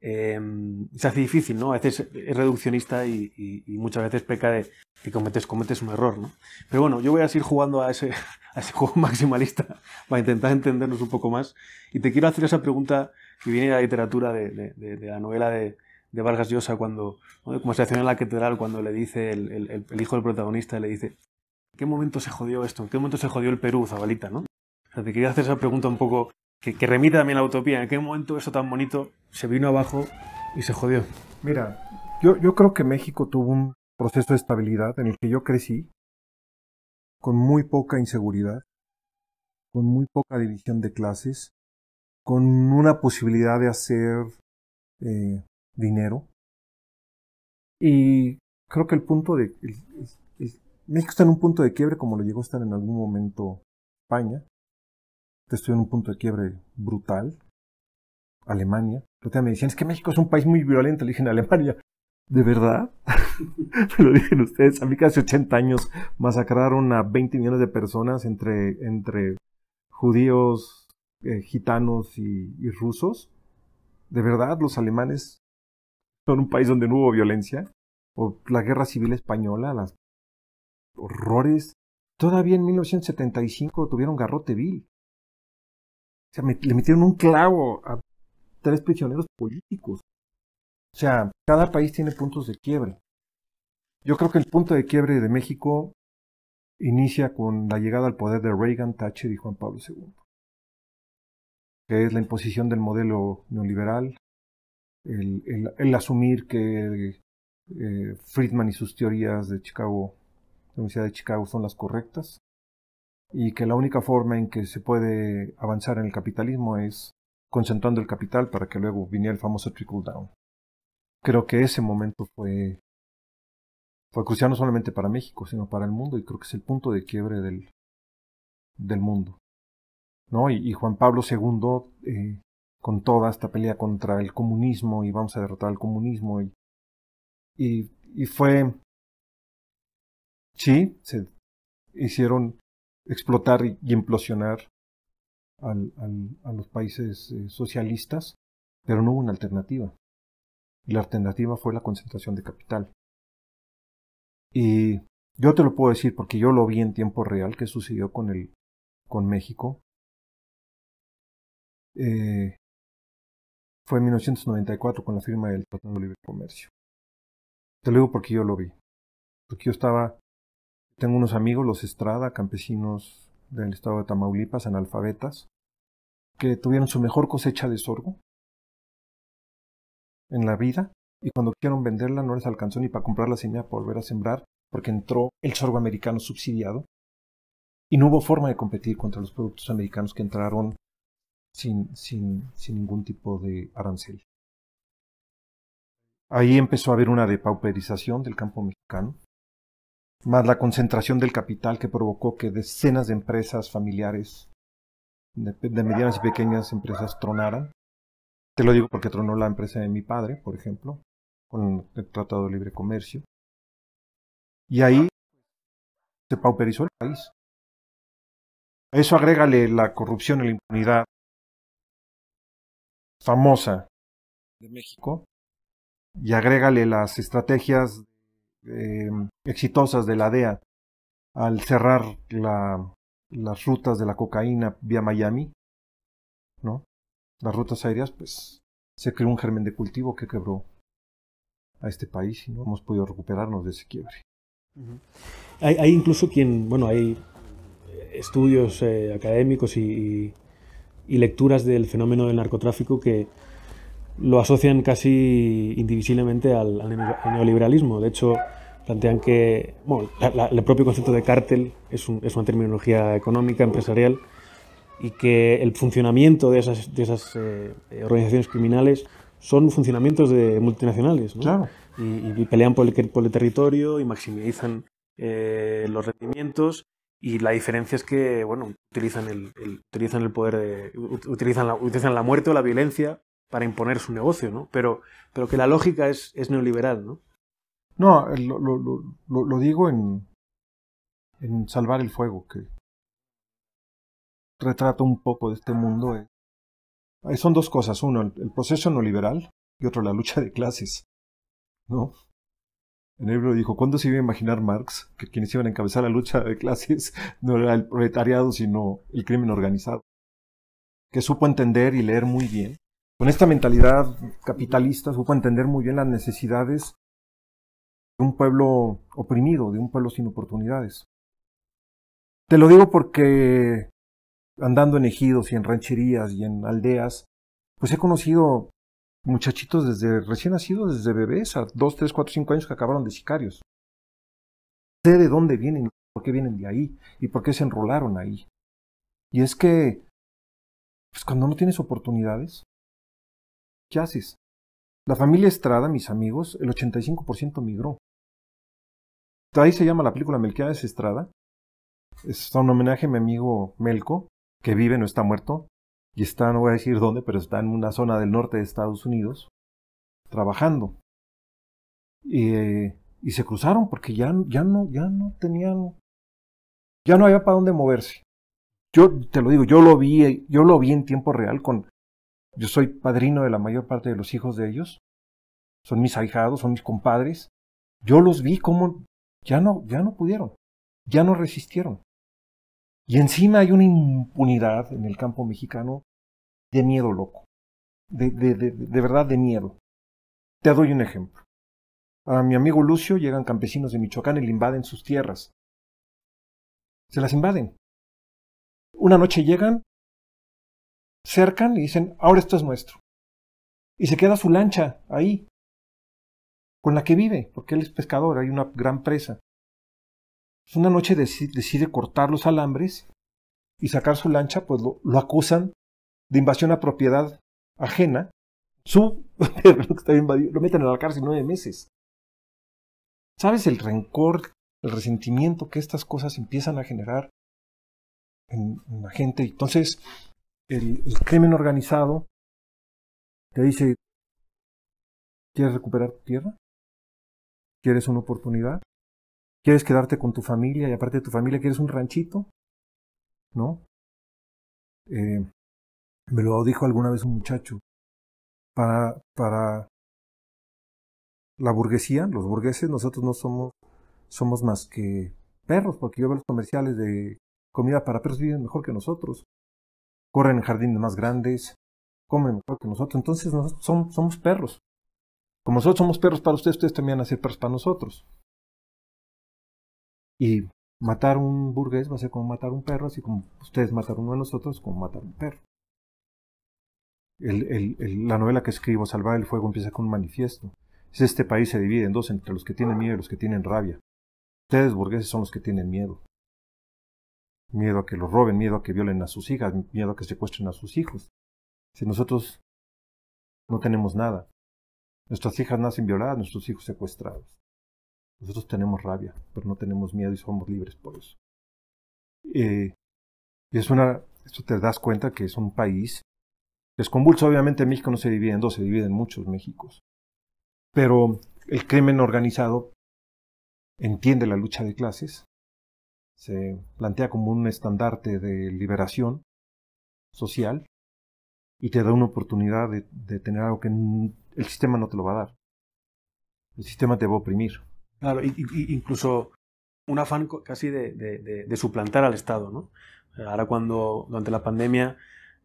em, se hace difícil, ¿no? A veces es reduccionista y, muchas veces peca de que cometes, cometes un error, ¿no? Pero bueno, yo voy a seguir jugando a ese, <laughs> ese, juego maximalista <laughs> para intentar entendernos un poco más. Y te quiero hacer esa pregunta que viene de la literatura de la novela de, de Vargas Llosa cuando, como se en la catedral, cuando le dice el, el, hijo del protagonista, le dice, ¿en qué momento se jodió esto? ¿En qué momento se jodió el Perú, Zabalita? ¿no? te quería hacer esa pregunta un poco que, que remite también a la utopía. ¿En qué momento eso tan bonito se vino abajo y se jodió? Mira, yo, creo que México tuvo un proceso de estabilidad en el que yo crecí con muy poca inseguridad, con muy poca división de clases, con una posibilidad de hacer eh, dinero. Y creo que el punto de... México está en un punto de quiebre como lo llegó a estar en algún momento España. Estoy en un punto de quiebre brutal. Alemania. que me decían, es que México es un país muy violento. Le Alemania, ¿de verdad? <laughs> me lo dicen ustedes. A mí casi 80 años masacraron a 20 millones de personas entre, entre judíos, eh, gitanos y rusos. ¿De verdad los alemanes son <laughs> un país donde no hubo violencia, o la guerra civil española, los horrores. Todavía en 1975 tuvieron garrote vil. O sea, le metieron un clavo a tres prisioneros políticos. O sea, cada país tiene puntos de quiebre. Yo creo que el punto de quiebre de México inicia con la llegada al poder de Reagan, Thatcher y Juan Pablo II, que es la imposición del modelo neoliberal, el, asumir que eh, Friedman y sus teorías de Chicago, la Universidad de Chicago, son las correctas y que la única forma en que se puede avanzar en el capitalismo es concentrando el capital para que luego viniera el famoso trickle down. Creo que ese momento fue, fue crucial no solamente para México, sino para el mundo y creo que es el punto de quiebre del, del mundo. ¿No? Y, Juan Pablo II con toda esta pelea contra el comunismo y vamos a derrotar al comunismo. Y, y, fue... Sí, se hicieron explotar y, implosionar a los países eh, socialistas, pero no hubo una alternativa. Y la alternativa fue la concentración de capital. Y yo te lo puedo decir porque yo lo vi en tiempo real que sucedió con el con México. Eh, fue en 1994 con la firma del Tratado de Libre Comercio. Te lo digo porque yo lo vi. Porque yo estaba, tengo unos amigos, los Estrada, campesinos del estado de Tamaulipas, analfabetas, que tuvieron su mejor cosecha de sorgo en la vida y cuando quisieron venderla no les alcanzó ni para comprar la semilla para volver a sembrar porque entró el sorgo americano subsidiado y no hubo forma de competir contra los productos americanos que entraron sin, sin, ningún tipo de arancel. Ahí empezó a haber una depauperización del campo mexicano, más la concentración del capital que provocó que decenas de empresas familiares, de, medianas y pequeñas empresas, tronaran. Te lo digo porque tronó la empresa de mi padre, por ejemplo, con el Tratado de Libre Comercio. Y ahí se pauperizó el país. A eso agrégale la corrupción y la impunidad famosa de México y agrégale las estrategias em, exitosas de la DEA al cerrar la, las rutas de la cocaína vía Miami, ¿no? Las rutas aéreas, pues se creó un germen de cultivo que quebró a este país y no hemos podido recuperarnos de ese quiebre. hay, hay, incluso quien, bueno, hay estudios eh, académicos y y lecturas del fenómeno del narcotráfico que lo asocian casi indivisiblemente al, neoliberalismo. De hecho, plantean que bueno, el propio concepto de cártel es, es, una terminología económica, empresarial, y que el funcionamiento de esas, de esas eh, eh, organizaciones criminales son funcionamientos de multinacionales. Claro. Y, pelean por el, por el territorio y maximizan eh, los rendimientos y la diferencia es que, bueno, utilizan el, el utilizan el poder utilizan la, utilizan la muerte o la violencia para imponer su negocio, ¿no? Pero, pero que la lógica es, es neoliberal, ¿no? No, lo, lo, lo, digo en, en Salvar el Fuego, que retrato un poco de este mundo. Eh. Son dos cosas, uno, el proceso neoliberal y otro, la lucha de clases. ¿no? En el libro dijo, ¿cuándo se iba a imaginar Marx que quienes iban a encabezar la lucha de clases <laughs> no era el proletariado, sino el crimen organizado? Que supo entender y leer muy bien. Con esta mentalidad capitalista supo entender muy bien las necesidades de un pueblo oprimido, de un pueblo sin oportunidades. Te lo digo porque andando en ejidos y en rancherías y en aldeas, pues he conocido muchachitos desde recién nacidos, desde bebés, a 2, 3, 4, 5 años que acabaron de sicarios. Sé de dónde vienen, por qué vienen de ahí y por qué se enrolaron ahí. Y es que, pues cuando no tienes oportunidades, ¿qué haces? La familia Estrada, mis amigos, el 85% migró. Ahí se llama la película Melquiades Estrada. Es un homenaje a mi amigo Melco, que vive, no está muerto, y está, no voy a decir dónde, pero está en una zona del norte de Estados Unidos, trabajando. Y, y se cruzaron porque ya, ya, no, ya no tenían, ya no había para dónde moverse. Yo te lo digo, yo lo vi, yo lo vi en tiempo real con, yo soy padrino de la mayor parte de los hijos de ellos, son mis ahijados, son mis compadres. Yo los vi como ya no, ya no pudieron, ya no resistieron. Y encima hay una impunidad en el campo mexicano de miedo loco, de, de, de, verdad de miedo. Te doy un ejemplo. A mi amigo Lucio llegan campesinos de Michoacán y le invaden sus tierras. Se las invaden. Una noche llegan, cercan y dicen, ahora esto es nuestro. Y se queda su lancha ahí, con la que vive, porque él es pescador, hay una gran presa una noche decide, cortar los alambres y sacar su lancha, pues lo, acusan de invasión a propiedad ajena. Su <laughs> está invadido, lo meten a la cárcel nueve meses. ¿Sabes el rencor, el resentimiento que estas cosas empiezan a generar en, la gente? Entonces, el crimen organizado te dice, ¿quieres recuperar tu tierra? ¿Quieres una oportunidad? ¿Quieres quedarte con tu familia y aparte de tu familia quieres un ranchito? ¿No? Eh, me lo dijo alguna vez un muchacho. Para, para la burguesía, los burgueses, nosotros no somos, somos más que perros, porque yo veo los comerciales de comida para perros viven mejor que nosotros, corren en jardines más grandes, comen mejor que nosotros, entonces nosotros somos, somos perros. Como nosotros somos perros para ustedes, ustedes también van a ser perros para nosotros. Y matar un burgués va a ser como matar un perro, así como ustedes mataron uno de nosotros, como matar un perro. la novela que escribo, Salvar el Fuego, empieza con un manifiesto. este país se divide en dos, entre los que tienen miedo y los que tienen rabia. Ustedes, burgueses, son los que tienen miedo. Miedo a que los roben, miedo a que violen a sus hijas, miedo a que secuestren a sus hijos. Si nosotros no tenemos nada, nuestras hijas nacen violadas, nuestros hijos secuestrados. Nosotros tenemos rabia, pero no tenemos miedo y somos libres por eso. Eh, y es una, esto te das cuenta que es un país que es convulso. Obviamente México no se divide en dos, se divide en muchos Méxicos. Pero el crimen organizado entiende la lucha de clases, se plantea como un estandarte de liberación social y te da una oportunidad de tener algo que el sistema no te lo va a dar. El sistema te va a oprimir, Claro, incluso un afán casi de, suplantar al Estado, ¿no? Ahora cuando durante la pandemia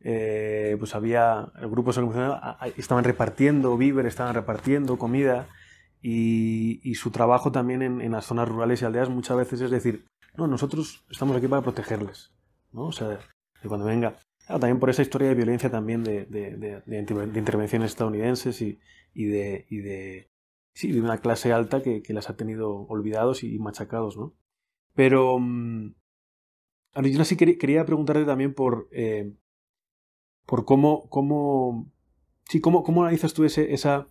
eh, pues había grupos organizados estaban repartiendo víveres, estaban repartiendo comida y, su trabajo también en, las zonas rurales y aldeas muchas veces es decir, no, nosotros estamos aquí para protegerles, ¿no? O sea, que cuando venga. Claro, también por esa historia de violencia también de, intervenciones estadounidenses y de, sí, de una clase alta que, las ha tenido olvidados y, machacados, ¿no? Pero, um, yo sí quería, preguntarte también por, eh, por cómo, cómo, sí, cómo, analizas tú esa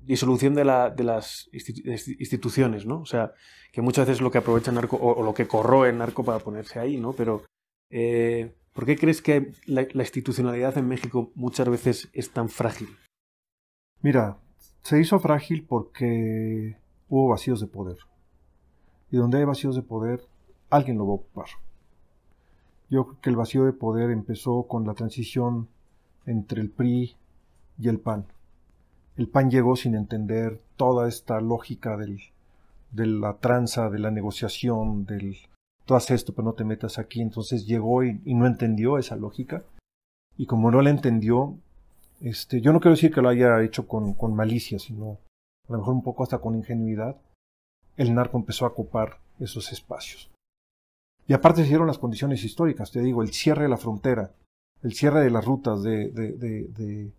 disolución de, la, de las instituciones, ¿no? O sea, que muchas veces lo que aprovecha Narco o, lo que corroe Narco para ponerse ahí, ¿no? Pero, eh, ¿por qué crees que la, institucionalidad en México muchas veces es tan frágil? Mira, se hizo frágil porque hubo vacíos de poder. Y donde hay vacíos de poder, alguien lo va a ocupar. Yo creo que el vacío de poder empezó con la transición entre el PRI y el PAN. El PAN llegó sin entender toda esta lógica del, de la tranza, de la negociación, del tú haces esto pero no te metas aquí. Entonces llegó y, y no entendió esa lógica. Y como no la entendió, este, yo no quiero decir que lo haya hecho con, malicia, sino a lo mejor un poco hasta con ingenuidad. El narco empezó a ocupar esos espacios. Y aparte se las condiciones históricas, te digo, el cierre de la frontera, el cierre de las rutas de,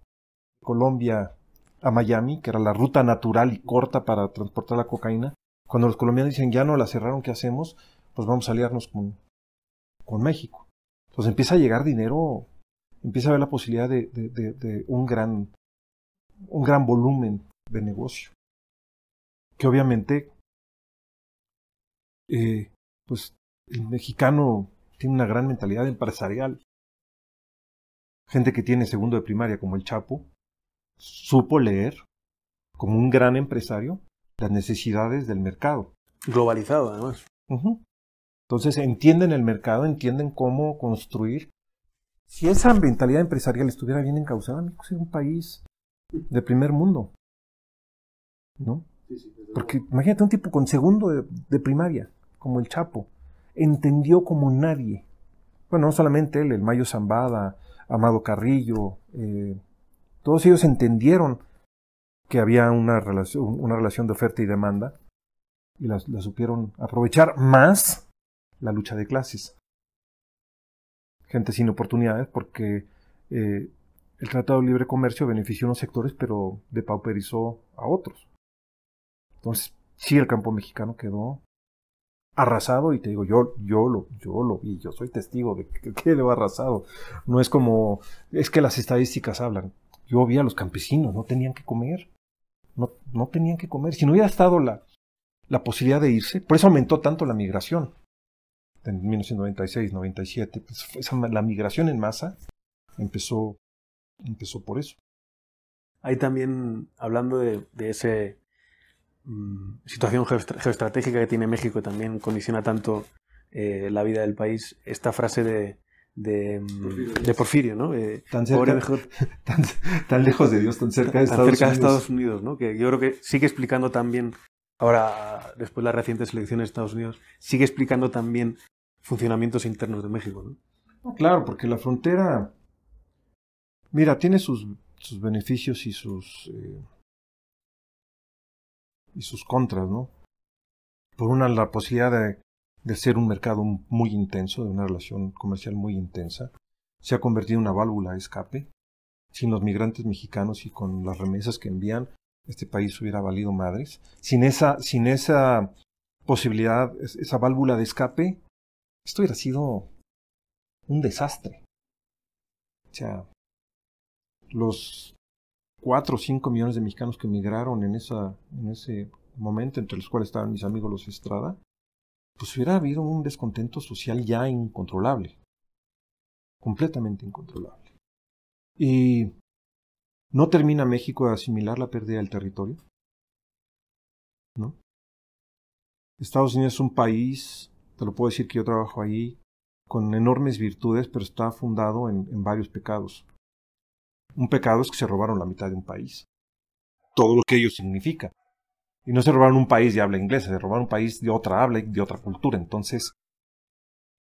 Colombia a Miami, que era la ruta natural y corta para transportar la cocaína. Cuando los colombianos dicen, ya no la cerraron, ¿qué hacemos? Pues vamos a aliarnos con, con México. Entonces empieza a llegar dinero empieza a ver la posibilidad de, un, gran, un gran volumen de negocio. Que obviamente, eh, pues el mexicano tiene una gran mentalidad empresarial. Gente que tiene segundo de primaria como el Chapo, supo leer, como un gran empresario, las necesidades del mercado. Globalizado, además. Entonces entienden el mercado, entienden cómo construir si esa mentalidad empresarial estuviera bien encauzada, México sería un país de primer mundo. ¿No? Porque imagínate un tipo con segundo de, primaria, como el Chapo, entendió como nadie. Bueno, no solamente él, el Mayo Zambada, Amado Carrillo, eh, todos ellos entendieron que había una relación, una relación de oferta y demanda y las la supieron aprovechar más la lucha de clases gente sin oportunidades, porque eh, el Tratado de Libre Comercio benefició a unos sectores, pero depauperizó a otros. Entonces, sí, el campo mexicano quedó arrasado y te digo, yo, yo lo, yo lo vi, yo soy testigo de que <laughs> quedó arrasado. No es como, es que las estadísticas hablan. Yo vi a los campesinos, no tenían que comer. No, tenían que comer. Si no hubiera estado la, la posibilidad de irse, por eso aumentó tanto la migración en 1996-97, pues la migración en masa empezó, empezó por eso. Ahí también, hablando de, esa mm, situación geoestratégica que tiene México, también condiciona tanto eh, la vida del país, esta frase de, de, mm, Porfirio, ¿no? Eh, <laughs> tan, tan, lejos de Dios, tan cerca de, Estados Unidos tan cerca de Estados Unidos. ¿no? Que yo creo que sigue explicando también, ahora, después de las recientes elecciones de Estados Unidos, sigue explicando también funcionamientos internos de México, ¿no? claro, porque la frontera, mira, tiene sus, sus beneficios y sus eh, y sus contras, ¿no? Por una la posibilidad de, ser un mercado muy intenso, de una relación comercial muy intensa, se ha convertido en una válvula de escape. Sin los migrantes mexicanos y con las remesas que envían, este país hubiera valido madres. Sin esa, sin esa posibilidad, esa válvula de escape, esto hubiera sido un desastre. O sea, los 4 o 5 millones de mexicanos que emigraron en, en ese momento, entre los cuales estaban mis amigos los Estrada, pues hubiera habido un descontento social ya incontrolable, completamente incontrolable. Y no termina México de asimilar la pérdida del territorio. ¿No? Estados Unidos es un país te lo puedo decir que yo trabajo ahí con enormes virtudes, pero está fundado en, varios pecados. Un pecado es que se robaron la mitad de un país. Todo lo que ello significa. Y no se robaron un país de habla inglesa, se robaron un país de otra habla y de otra cultura. Entonces,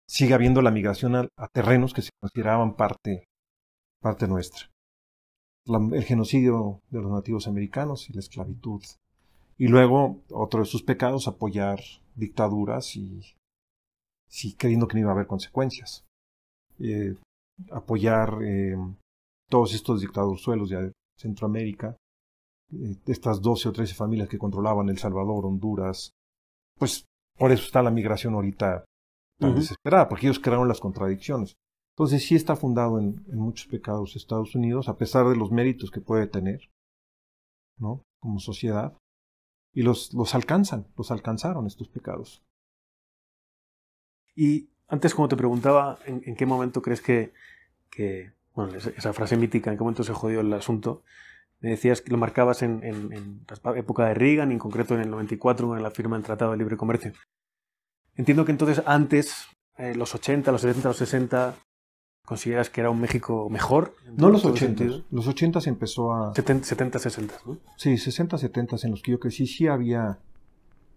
sigue habiendo la migración a, terrenos que se consideraban parte, parte nuestra. el genocidio de los nativos americanos y la esclavitud. Y luego, otro de sus pecados, apoyar dictaduras y sí, creyendo que no iba a haber consecuencias. Eh, apoyar eh, todos estos dictadores suelos de Centroamérica, eh, estas 12 o 13 familias que controlaban El Salvador, Honduras, pues por eso está la migración ahorita tan desesperada, porque ellos crearon las contradicciones. Entonces sí está fundado en, en, muchos pecados Estados Unidos, a pesar de los méritos que puede tener, ¿no? Como sociedad. Y los, los alcanzan, los alcanzaron estos pecados. Y antes, como te preguntaba, ¿en, qué momento crees que, bueno, esa frase mítica, en qué momento se jodió el asunto? Me decías que lo marcabas en, la época de Reagan, y en concreto en el 94, en la firma del Tratado de Libre Comercio. Entiendo que entonces, antes, eh, los 80, los 70, los 60, ¿Consideras que era un México mejor? No los 80. Los 80 se empezó a... 70, 70 60. ¿no? Sí, 60, 70 en los que yo crecí sí había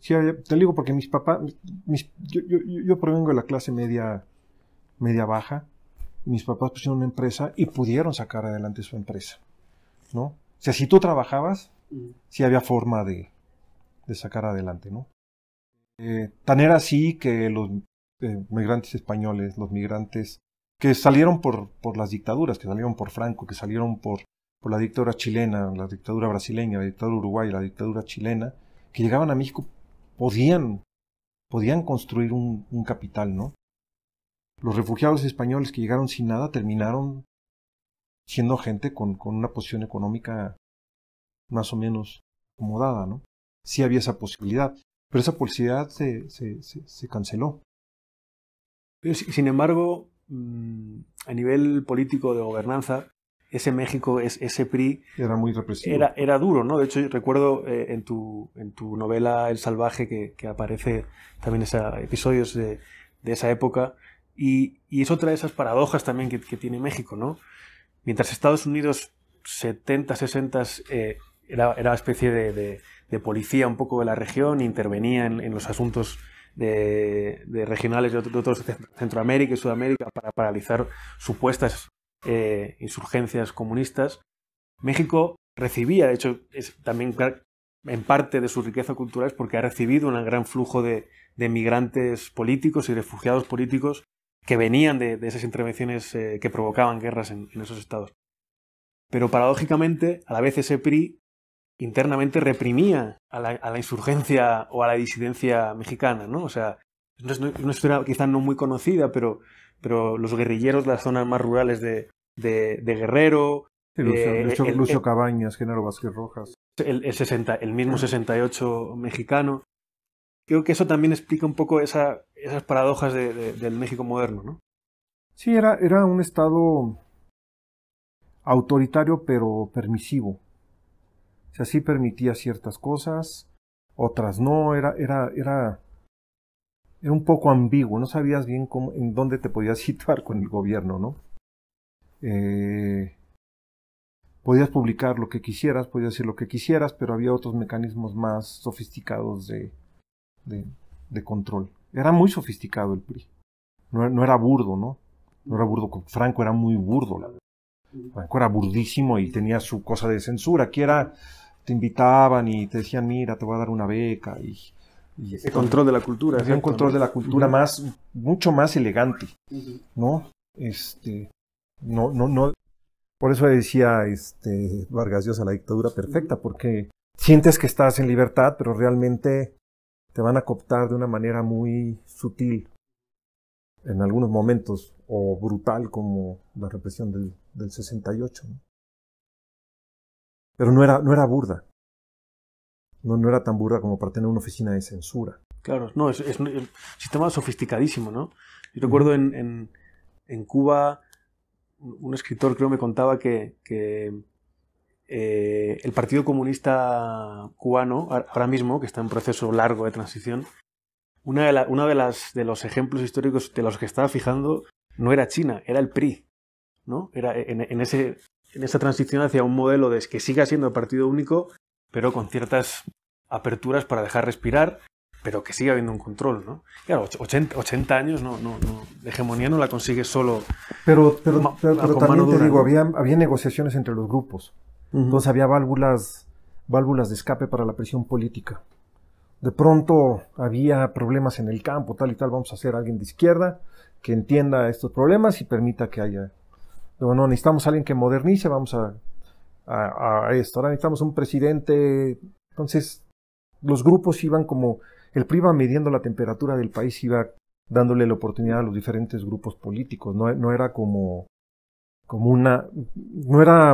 Sí, te digo porque mis papás, mis, yo, yo, provengo de la clase media, media baja, mis papás pusieron una empresa y pudieron sacar adelante su empresa, ¿no? O sea, si tú trabajabas, sí había forma de, sacar adelante, ¿no? Eh, tan era así que los eh, migrantes españoles, los migrantes que salieron por, por las dictaduras, que salieron por Franco, que salieron por, por la dictadura chilena, la dictadura brasileña, la dictadura uruguaya, la dictadura chilena, que llegaban a México podían, podían construir un, capital, ¿no? Los refugiados españoles que llegaron sin nada terminaron siendo gente con, una posición económica más o menos acomodada, ¿no? Sí había esa posibilidad, pero esa posibilidad se, canceló. sin embargo, mm, a nivel político de gobernanza, ese México, ese PRI... Era muy represivo. Era, era duro, ¿no? De hecho, recuerdo eh, en, tu, en tu novela El Salvaje que, que aparece también esa, episodios de, de esa época. Y, y, es otra de esas paradojas también que, que, tiene México, ¿no? Mientras Estados Unidos 70, 60 eh, era, era una especie de, de, policía un poco de la región, intervenía en, en los asuntos de, regionales de otros de Centroamérica y Sudamérica para paralizar supuestas eh, insurgencias comunistas, México recibía, de hecho, también en parte de su riqueza cultural es porque ha recibido un gran flujo de, migrantes políticos y refugiados políticos que venían de, esas intervenciones eh, que provocaban guerras en, esos estados. Pero paradójicamente, a la vez ese PRI internamente reprimía a la, insurgencia o a la disidencia mexicana, ¿no? O sea, es una, historia quizá no muy conocida, pero pero los guerrilleros de las zonas más rurales de, de, Guerrero. Lucio, eh, Lucio, el, Cabañas, género Vázquez Rojas. El, el, 60, el mismo 68 mexicano. Creo que eso también explica un poco esa, esas paradojas del México moderno, ¿no? Sí, era, era un estado autoritario pero permisivo. O sea, sí permitía ciertas cosas, otras no, era, era, era era un poco ambiguo, no sabías bien cómo, en dónde te podías <laughs> situar con el gobierno, ¿no? Eh, podías publicar lo que quisieras, podías decir lo que quisieras, pero había otros mecanismos más sofisticados de, control. Era muy sofisticado el PRI. No, era burdo, ¿no? No era burdo. Franco era muy burdo, la verdad. Franco era burdísimo y tenía su cosa de censura. Aquí era, te invitaban y te decían, mira, te voy a dar una beca y el control de la cultura. Es un control de la cultura más, mucho más elegante, ¿no? Este, no, no, no. Por eso decía este, Vargas a la dictadura perfecta, porque sientes que estás en libertad, pero realmente te van a cooptar de una manera muy sutil en algunos momentos, o brutal como la represión del, 68. Pero no era, no era burda, no, era tan burda como para tener una oficina de censura. Claro, no, es, es un sistema sofisticadísimo, ¿no? Yo recuerdo en, en, Cuba, un escritor creo me contaba que, eh, el Partido Comunista cubano, ahora mismo, que está en proceso largo de transición, una de, una de, las, de los ejemplos históricos de los que estaba fijando no era China, era el PRI, ¿no? Era en, en ese, en esa transición hacia un modelo de que siga siendo el partido único, pero con ciertas aperturas para dejar respirar, pero que siga habiendo un control, ¿no? Claro, 80, 80 años, no, no, la hegemonía no la consigue solo. Pero, pero, pero, también te digo, había, había, negociaciones entre los grupos. Entonces había válvulas, válvulas de escape para la presión política. De pronto había problemas en el campo, tal y tal, vamos a hacer a alguien de izquierda que entienda estos problemas y permita que haya. Bueno, necesitamos a alguien que modernice, vamos a a, esto. Ahora necesitamos un presidente. Entonces, los grupos iban como. El PRI iba midiendo la temperatura del país, iba dándole la oportunidad a los diferentes grupos políticos. No, no era como. como una. no era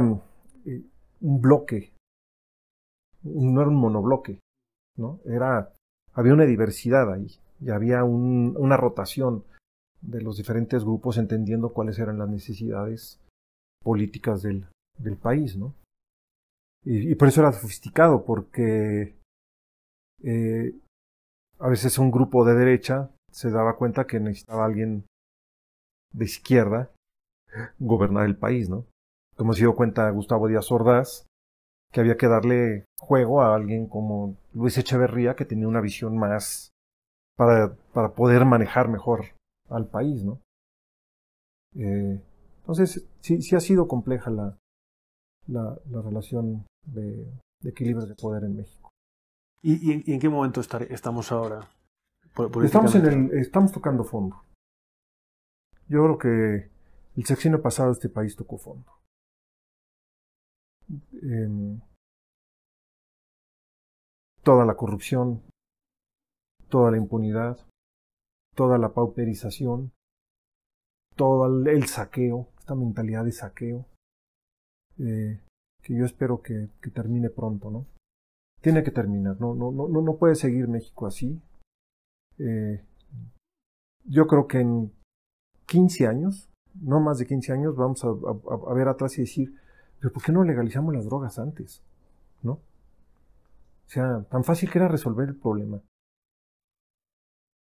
eh, un bloque. No era un monobloque. ¿no? Era. había una diversidad ahí. Y había un, una rotación de los diferentes grupos entendiendo cuáles eran las necesidades políticas del, del país, ¿no? Y, por eso era sofisticado, porque eh, a veces un grupo de derecha se daba cuenta que necesitaba alguien de izquierda gobernar el país, ¿no? Como se dio cuenta Gustavo Díaz Ordaz, que había que darle juego a alguien como Luis Echeverría, que tenía una visión más para, para poder manejar mejor al país, ¿no? Eh, entonces, sí, sí ha sido compleja la, la, relación de, equilibrio de poder en México. ¿Y, en qué momento estamos ahora? Estamos, en estamos tocando fondo. Yo creo que el sexenio pasado este país tocó fondo. Em, toda la corrupción, toda la impunidad, toda la pauperización, todo el saqueo, esta mentalidad de saqueo, eh, que yo espero que, termine pronto, ¿no? Tiene que terminar, no, no, no, no puede seguir México así. Eh, yo creo que en 15 años, no más de 15 años, vamos a, a, ver atrás y decir, pero ¿por qué no legalizamos las drogas antes? ¿No? O sea, tan fácil que era resolver el problema.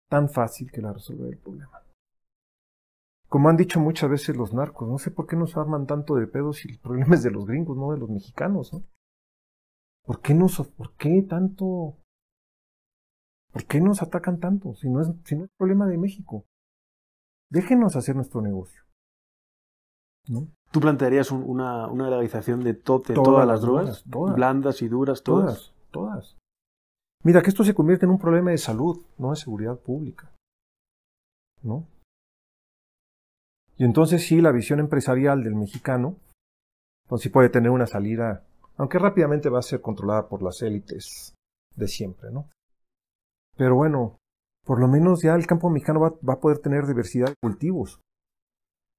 Tan fácil que era resolver el problema. Como han dicho muchas veces los narcos, no sé por qué nos arman tanto de pedos y el problema es de los gringos, no de los mexicanos, ¿no? ¿Por qué nos, por qué tanto, por qué nos atacan tanto si no es, si no problema de México? Déjenos hacer nuestro negocio, ¿no? ¿Tú plantearías una, una de, todas, las drogas? todas. Blandas y duras, todas. Todas, todas. Mira, que esto se convierte en un problema de salud, no de seguridad pública. ¿No? Y entonces sí, la visión empresarial del mexicano, pues sí puede tener una salida, aunque rápidamente va a ser controlada por las élites de siempre, ¿no? Pero bueno, por lo menos ya el campo mexicano va, a poder tener diversidad de cultivos.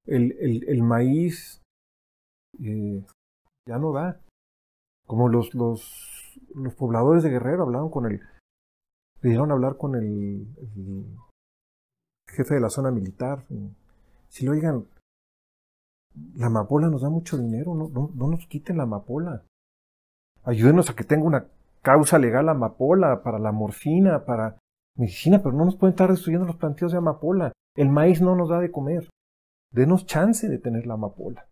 El, el, el maíz eh, ya no da. Como los, los, los, pobladores de Guerrero hablaron con el. pidieron hablar con el, jefe de la zona militar si lo oigan, la amapola nos da mucho dinero, no, no, nos quiten la amapola. Ayúdenos a que tenga una causa legal amapola, para la morfina, para medicina, pero no nos pueden estar destruyendo los plantíos de amapola. El maíz no nos da de comer. Denos chance de tener la amapola.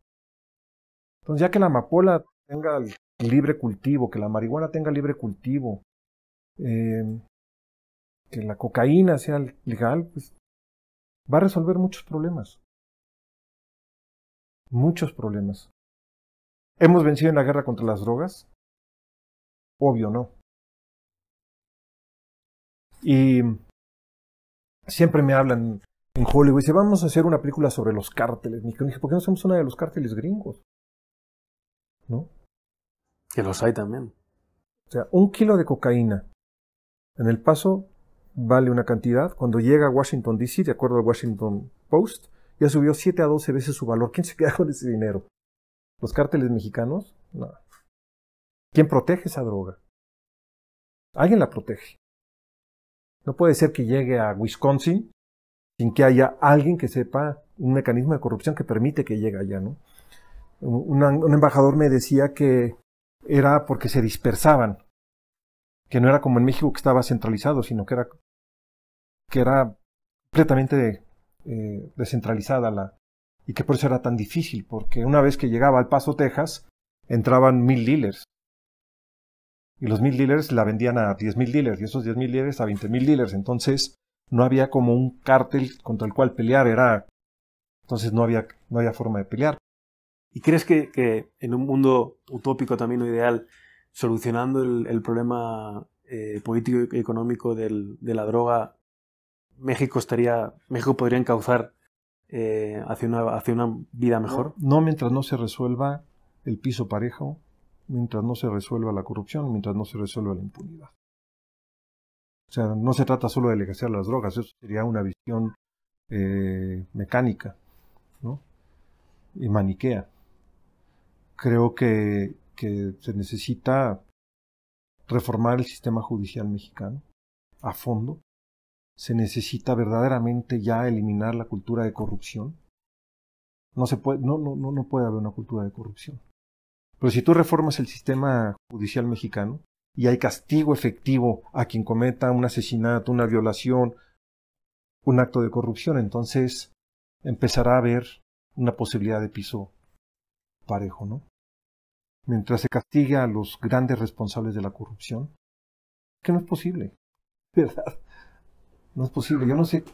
Entonces, ya que la amapola tenga libre cultivo, que la marihuana tenga libre cultivo, eh, que la cocaína sea legal, pues va a resolver muchos problemas muchos problemas. ¿Hemos vencido en la guerra contra las drogas? Obvio no. Y siempre me hablan en Hollywood, dice, vamos a hacer una película sobre los cárteles dije, ¿Por qué no hacemos una de los cárteles gringos? ¿No? Que los hay también. O sea, un kilo de cocaína en el paso vale una cantidad. Cuando llega a Washington, D.C., de acuerdo al Washington Post, ya subió 7 a 12 veces su valor. ¿Quién se queda con ese dinero? ¿Los cárteles mexicanos? No. ¿Quién protege esa droga? Alguien la protege. No puede ser que llegue a Wisconsin sin que haya alguien que sepa un mecanismo de corrupción que permite que llegue allá, ¿no? Un, un embajador me decía que era porque se dispersaban, que no era como en México que estaba centralizado, sino que era, que era completamente eh, descentralizada la, y que por eso era tan difícil, porque una vez que llegaba al Paso, Texas, entraban mil dealers. Y los mil dealers la vendían a diez mil dealers, y esos diez mil dealers a veinte mil dealers. Entonces no había como un cártel contra el cual pelear, era... Entonces no había, no había forma de pelear. ¿Y crees que, en un mundo utópico también o ideal, solucionando el, problema eh, político y económico de la droga, México estaría, México podría encauzar eh, hacia, una, vida mejor. No, mientras no se resuelva el piso parejo, mientras no se resuelva la corrupción, mientras no se resuelva la impunidad. O sea, no se trata solo de legalizar las drogas, eso sería una visión eh, mecánica ¿no? y maniquea. Creo que se necesita reformar el sistema judicial mexicano a fondo se necesita verdaderamente ya eliminar la cultura de corrupción. No, se puede, no, no, no, puede haber una cultura de corrupción. Pero si tú reformas el sistema judicial mexicano y hay castigo efectivo a quien cometa un asesinato, una violación, un acto de corrupción, entonces empezará a haber una posibilidad de piso parejo, ¿no? Mientras se castiga a los grandes responsables de la corrupción, que no es posible, <laughs> ¿verdad? No es posible. Yo no sé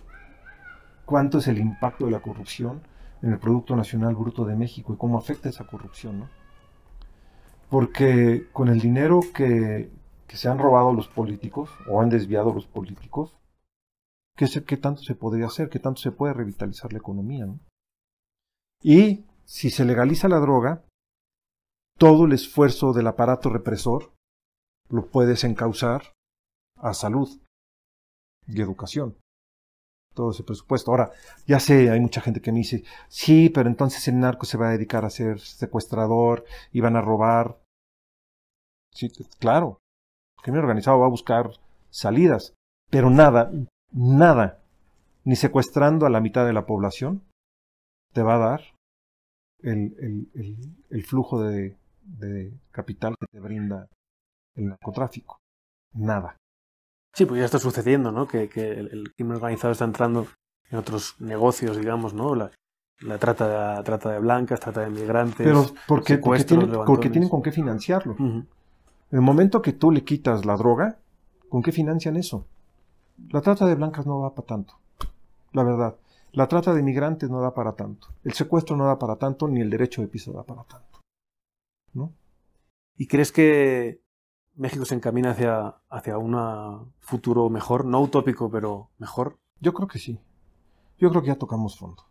cuánto es el impacto de la corrupción en el Producto Nacional Bruto de México y cómo afecta esa corrupción, ¿no? Porque con el dinero que, se han robado los políticos o han desviado los políticos, ¿qué, qué tanto se podría hacer? ¿Qué tanto se puede revitalizar la economía? Y si se legaliza la droga, todo el esfuerzo del aparato represor lo puedes encauzar a salud y educación. Todo ese presupuesto. Ahora, ya sé, hay mucha gente que me dice, sí, pero entonces el narco se va a dedicar a ser secuestrador y van a robar. claro. El crimen organizado va a buscar salidas, pero nada, nada, ni secuestrando a la mitad de la población, te va a dar el, flujo de, de capital que te brinda el narcotráfico. Nada. Sí, pues ya está sucediendo, ¿no? Que, el, crimen organizado está entrando en otros negocios, digamos, ¿no? La, trata, de, trata de blancas, trata de migrantes. Pero porque, porque, tienen, tienen, con qué financiarlo. En el momento que tú le quitas la droga, ¿con qué financian eso? La trata de blancas no va para tanto, la verdad. La trata de migrantes no da para tanto. El secuestro no da para tanto, ni el derecho de piso da para tanto. ¿No? ¿Y crees que México se encamina hacia, hacia un futuro mejor, no utópico, pero mejor? Yo creo que sí. Yo creo que ya tocamos fondo.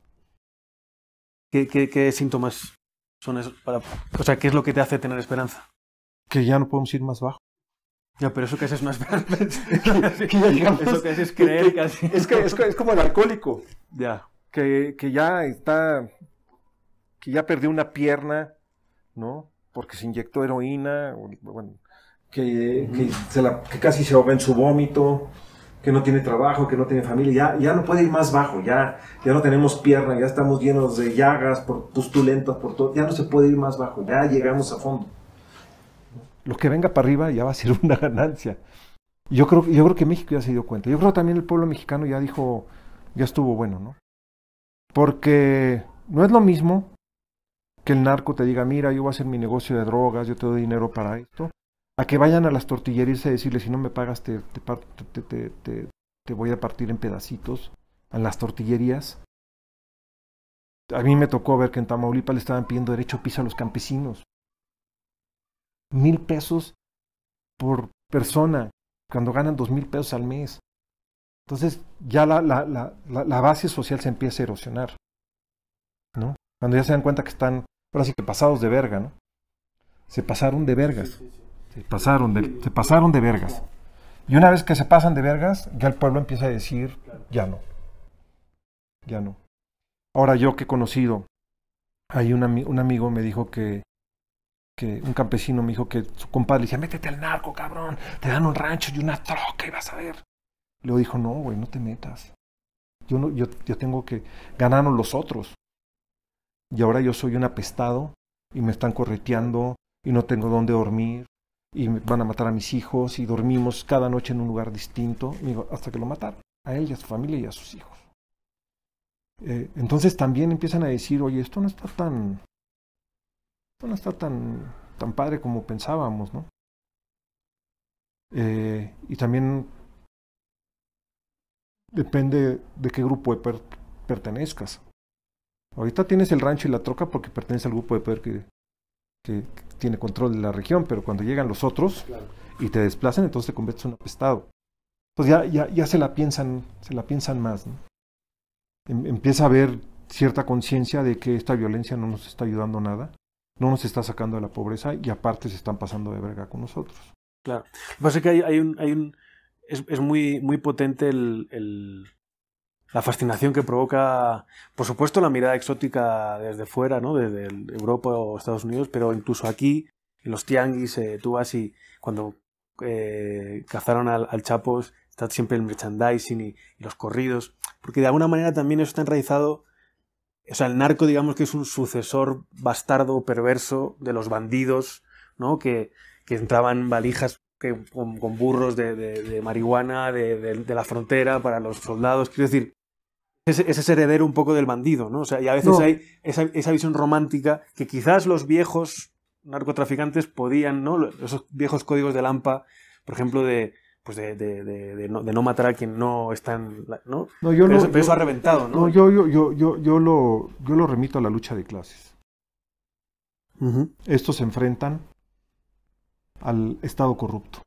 ¿Qué, síntomas son esos? Para, o sea, ¿qué es lo que te hace tener esperanza? Que ya no podemos ir más bajo. Ya, pero eso que haces es una esperanza. <laughs> <laughs> eso que haces es creer Es, que, como el alcohólico. Ya. Que, que ya está. Que ya perdió una pierna, ¿no? Porque se inyectó heroína. O, bueno, que, casi se ahoga en su vómito, que no tiene trabajo, que no tiene familia, ya, ya no puede ir más bajo, ya, ya no tenemos pierna, ya estamos llenos de llagas, por pustulentas, por todo, ya no se puede ir más bajo, ya llegamos a fondo. Lo que venga para arriba ya va a ser <laughs> una ganancia. Yo creo, yo creo que México ya se dio cuenta. Yo creo también el pueblo mexicano ya dijo, ya estuvo bueno, ¿no? Porque no es lo mismo que el narco te diga, mira, yo voy a hacer mi negocio de drogas, yo te doy dinero para esto, a que vayan a las tortillerías a decirle, si no me pagas, te, te, voy a partir en pedacitos, a las tortillerías. A mí me tocó ver que en Tamaulipas le estaban pidiendo derecho a piso a los campesinos. Mil pesos por persona, cuando ganan dos mil pesos al mes. Entonces ya la, la, la, la, base social se empieza a erosionar. ¿no? Cuando ya se dan cuenta que están, ahora sí que pasados de verga, ¿no? Se pasaron de vergas se pasaron de, pasaron de vergas. Y una vez que se pasan de vergas, ya el pueblo empieza a decir, ya no, ya no. Ahora yo que he conocido, hay un, un amigo me dijo que, que un campesino me dijo que su compadre le decía, métete al narco, cabrón, te dan un rancho y una troca y vas a ver. Le dijo, no, güey, no te metas. Yo, no, yo, yo tengo que ganarnos los otros. Y ahora yo soy un apestado y me están correteando y no tengo dónde dormir y van a matar a mis hijos y dormimos cada noche en un lugar distinto, hasta que lo mataron, a él y a su familia y a sus hijos. Eh, entonces también empiezan a decir, oye, esto no está tan, esto no está tan, tan padre como pensábamos, ¿no? Eh, y también depende de qué grupo de pertenezcas. Ahorita tienes el rancho y la troca porque pertenece al grupo de per que, que tiene control de la región, pero cuando llegan los otros y te desplazan, entonces te conviertes en un apestado. Entonces ya, ya, se la piensan, se la piensan más. Em, empieza a haber cierta conciencia de que esta violencia no nos está ayudando nada, no nos está sacando de la pobreza y aparte se están pasando de verga con nosotros. Claro. Lo que pasa es que hay, un, hay un es, muy, muy potente el, la fascinación que provoca, por supuesto, la mirada exótica desde fuera, ¿no? desde Europa o Estados Unidos, pero incluso aquí, en los tianguis, eh, tú vas y cuando eh, cazaron al, Chapos, está siempre el merchandising y, los corridos, porque de alguna manera también eso está enraizado, o sea, el narco digamos que es un sucesor bastardo, perverso de los bandidos, ¿no? que, que entraban valijas con, burros de, marihuana de, de, la frontera para los soldados. Quiero decir, es, ese heredero un poco del bandido, ¿no? O sea, y a veces hay esa, visión romántica que quizás los viejos narcotraficantes podían, ¿no? Esos viejos códigos de Lampa, por ejemplo, de, pues de, no, matar a quien no está en... ¿no? yo pero, eso, ha reventado, ¿no? No, yo, yo, yo, yo, lo, yo lo remito a la lucha de clases. Estos se enfrentan al Estado corrupto.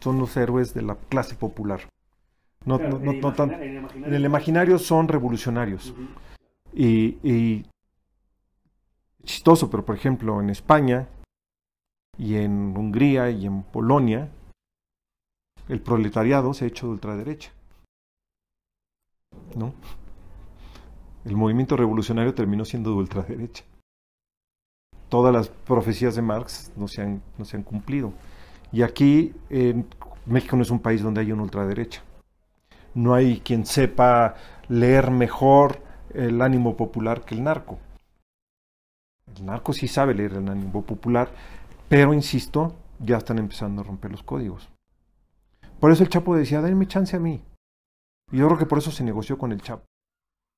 Son los héroes de la clase popular en, el imaginario son revolucionarios. y, y, chistoso, pero por ejemplo en España y en Hungría y en Polonia, el proletariado se ha hecho de ultraderecha. ¿No? El movimiento revolucionario terminó siendo de ultraderecha. Todas las profecías de Marx no se han, no se han cumplido. Y aquí México no es un país donde hay un ultraderecha no hay quien sepa leer mejor el ánimo popular que el narco. El narco sí sabe leer el ánimo popular, pero insisto, ya están empezando a romper los códigos. Por eso el Chapo decía, denme chance a mí. Y yo creo que por eso se negoció con el Chapo.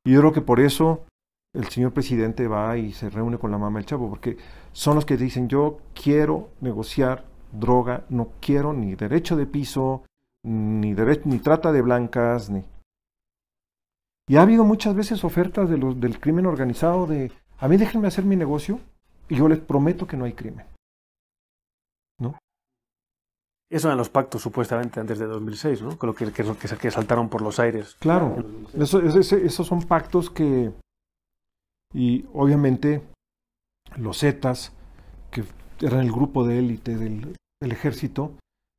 Y yo creo que por eso el señor presidente va y se reúne con la mamá del Chapo, porque son los que dicen, yo quiero negociar droga, no quiero ni derecho de piso, ni, ni trata de blancas, ni... Y ha habido muchas veces ofertas del crimen organizado de, a mí déjenme hacer mi negocio y yo les prometo que no hay crimen. ¿No? Eso eran los pactos supuestamente antes de 2006, ¿no? lo que, que, saltaron por los aires. Claro, esos son pactos que... Y obviamente los Zetas, que eran el grupo de élite del ejército,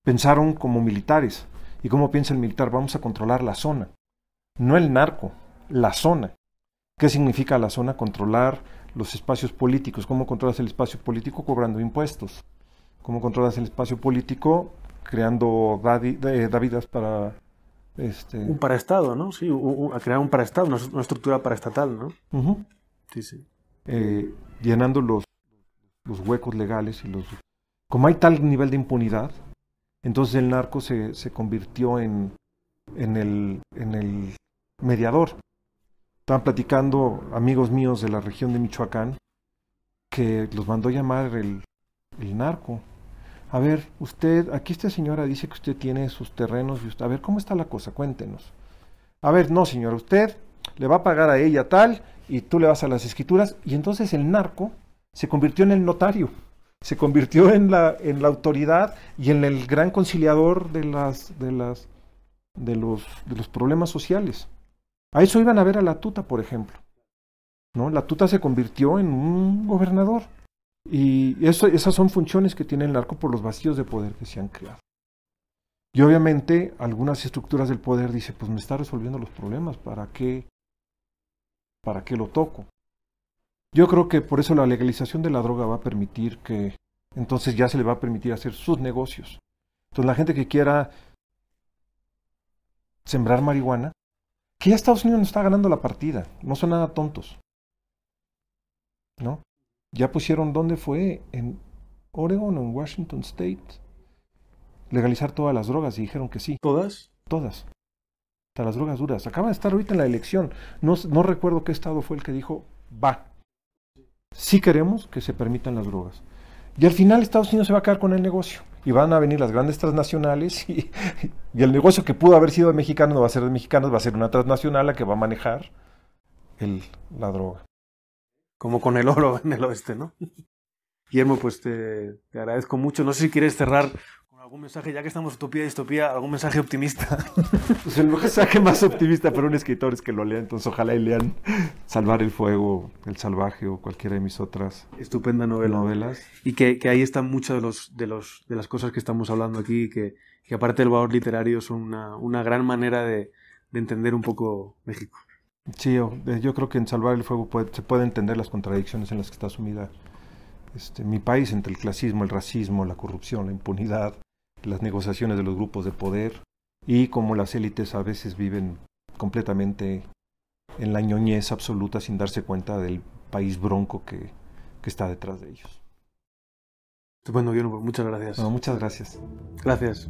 pensaron como militares. ¿Y cómo piensa el militar? Vamos a controlar la zona. No el narco, la zona. ¿Qué significa la zona? Controlar los espacios políticos. ¿Cómo controlas el espacio político? Cobrando impuestos. ¿Cómo controlas el espacio político? Creando eh, dávidas para... Este... Un paraestado, ¿no? Sí, a crear un paraestado, una, estructura paraestatal, ¿no? Sí, sí. Eh, llenando los, los huecos legales y los... Como hay tal nivel de impunidad, entonces el narco se, se convirtió en, en, el, mediador. Estaban platicando amigos míos de la región de Michoacán que los mandó llamar el, el narco. A ver, usted, aquí esta señora dice que usted tiene sus terrenos y usted, a ver, ¿cómo está la cosa? Cuéntenos. A ver, no, señora, usted le va a pagar a ella tal y tú le vas a las escrituras y entonces el narco se convirtió en el notario se convirtió en la, en la autoridad y en el gran conciliador de, las, de, las, de, los, de los problemas sociales. A eso iban a ver a la tuta, por ejemplo. ¿no? La tuta se convirtió en un gobernador. Y eso, esas son funciones que tiene el arco por los vacíos de poder que se han creado. Y obviamente algunas estructuras del poder dicen, pues me está resolviendo los problemas, ¿para qué, para qué lo toco? Yo creo que por eso la legalización de la droga va a permitir que entonces ya se le va a permitir hacer sus negocios. Entonces la gente que quiera sembrar marihuana, que ya Estados Unidos no está ganando la partida, no son nada tontos. ¿No? Ya pusieron dónde fue, en Oregon o en Washington State, legalizar todas las drogas y dijeron que sí. ¿Todas? Todas. Hasta las drogas duras. Acaba de estar ahorita en la elección. No, no recuerdo qué estado fue el que dijo, va, si queremos que se permitan las drogas. Y al final Estados Unidos se va a quedar con el negocio. Y van a venir las grandes transnacionales <laughs> y, el negocio que pudo haber sido de mexicanos no va a ser de mexicanos, va a ser una transnacional la que va a manejar el, la droga. Como con el oro <laughs> en el oeste, ¿no? <laughs> Guillermo, pues te agradezco mucho. No sé si quieres cerrar ¿Algún mensaje, ya que estamos utopía, y distopía, algún mensaje optimista? <laughs> pues el mensaje más optimista para un escritor es que lo lean entonces ojalá y lean Salvar el Fuego, El Salvaje o cualquiera de mis otras. Estupenda novela. Novelas. Y que, ahí están muchas de, los, de, los, de las cosas que estamos hablando aquí, que, aparte del valor literario son una, gran manera de, entender un poco México. Sí, eh, yo, creo que en Salvar el Fuego se puede entender las contradicciones en las que está sumida este, mi país entre el clasismo, el racismo, la corrupción, la impunidad, las negociaciones de los grupos de poder y como las élites a veces viven completamente en la ñoñez absoluta sin darse cuenta del país bronco que, que está detrás de ellos. Bueno, Guillermo, muchas gracias. muchas gracias. Gracias.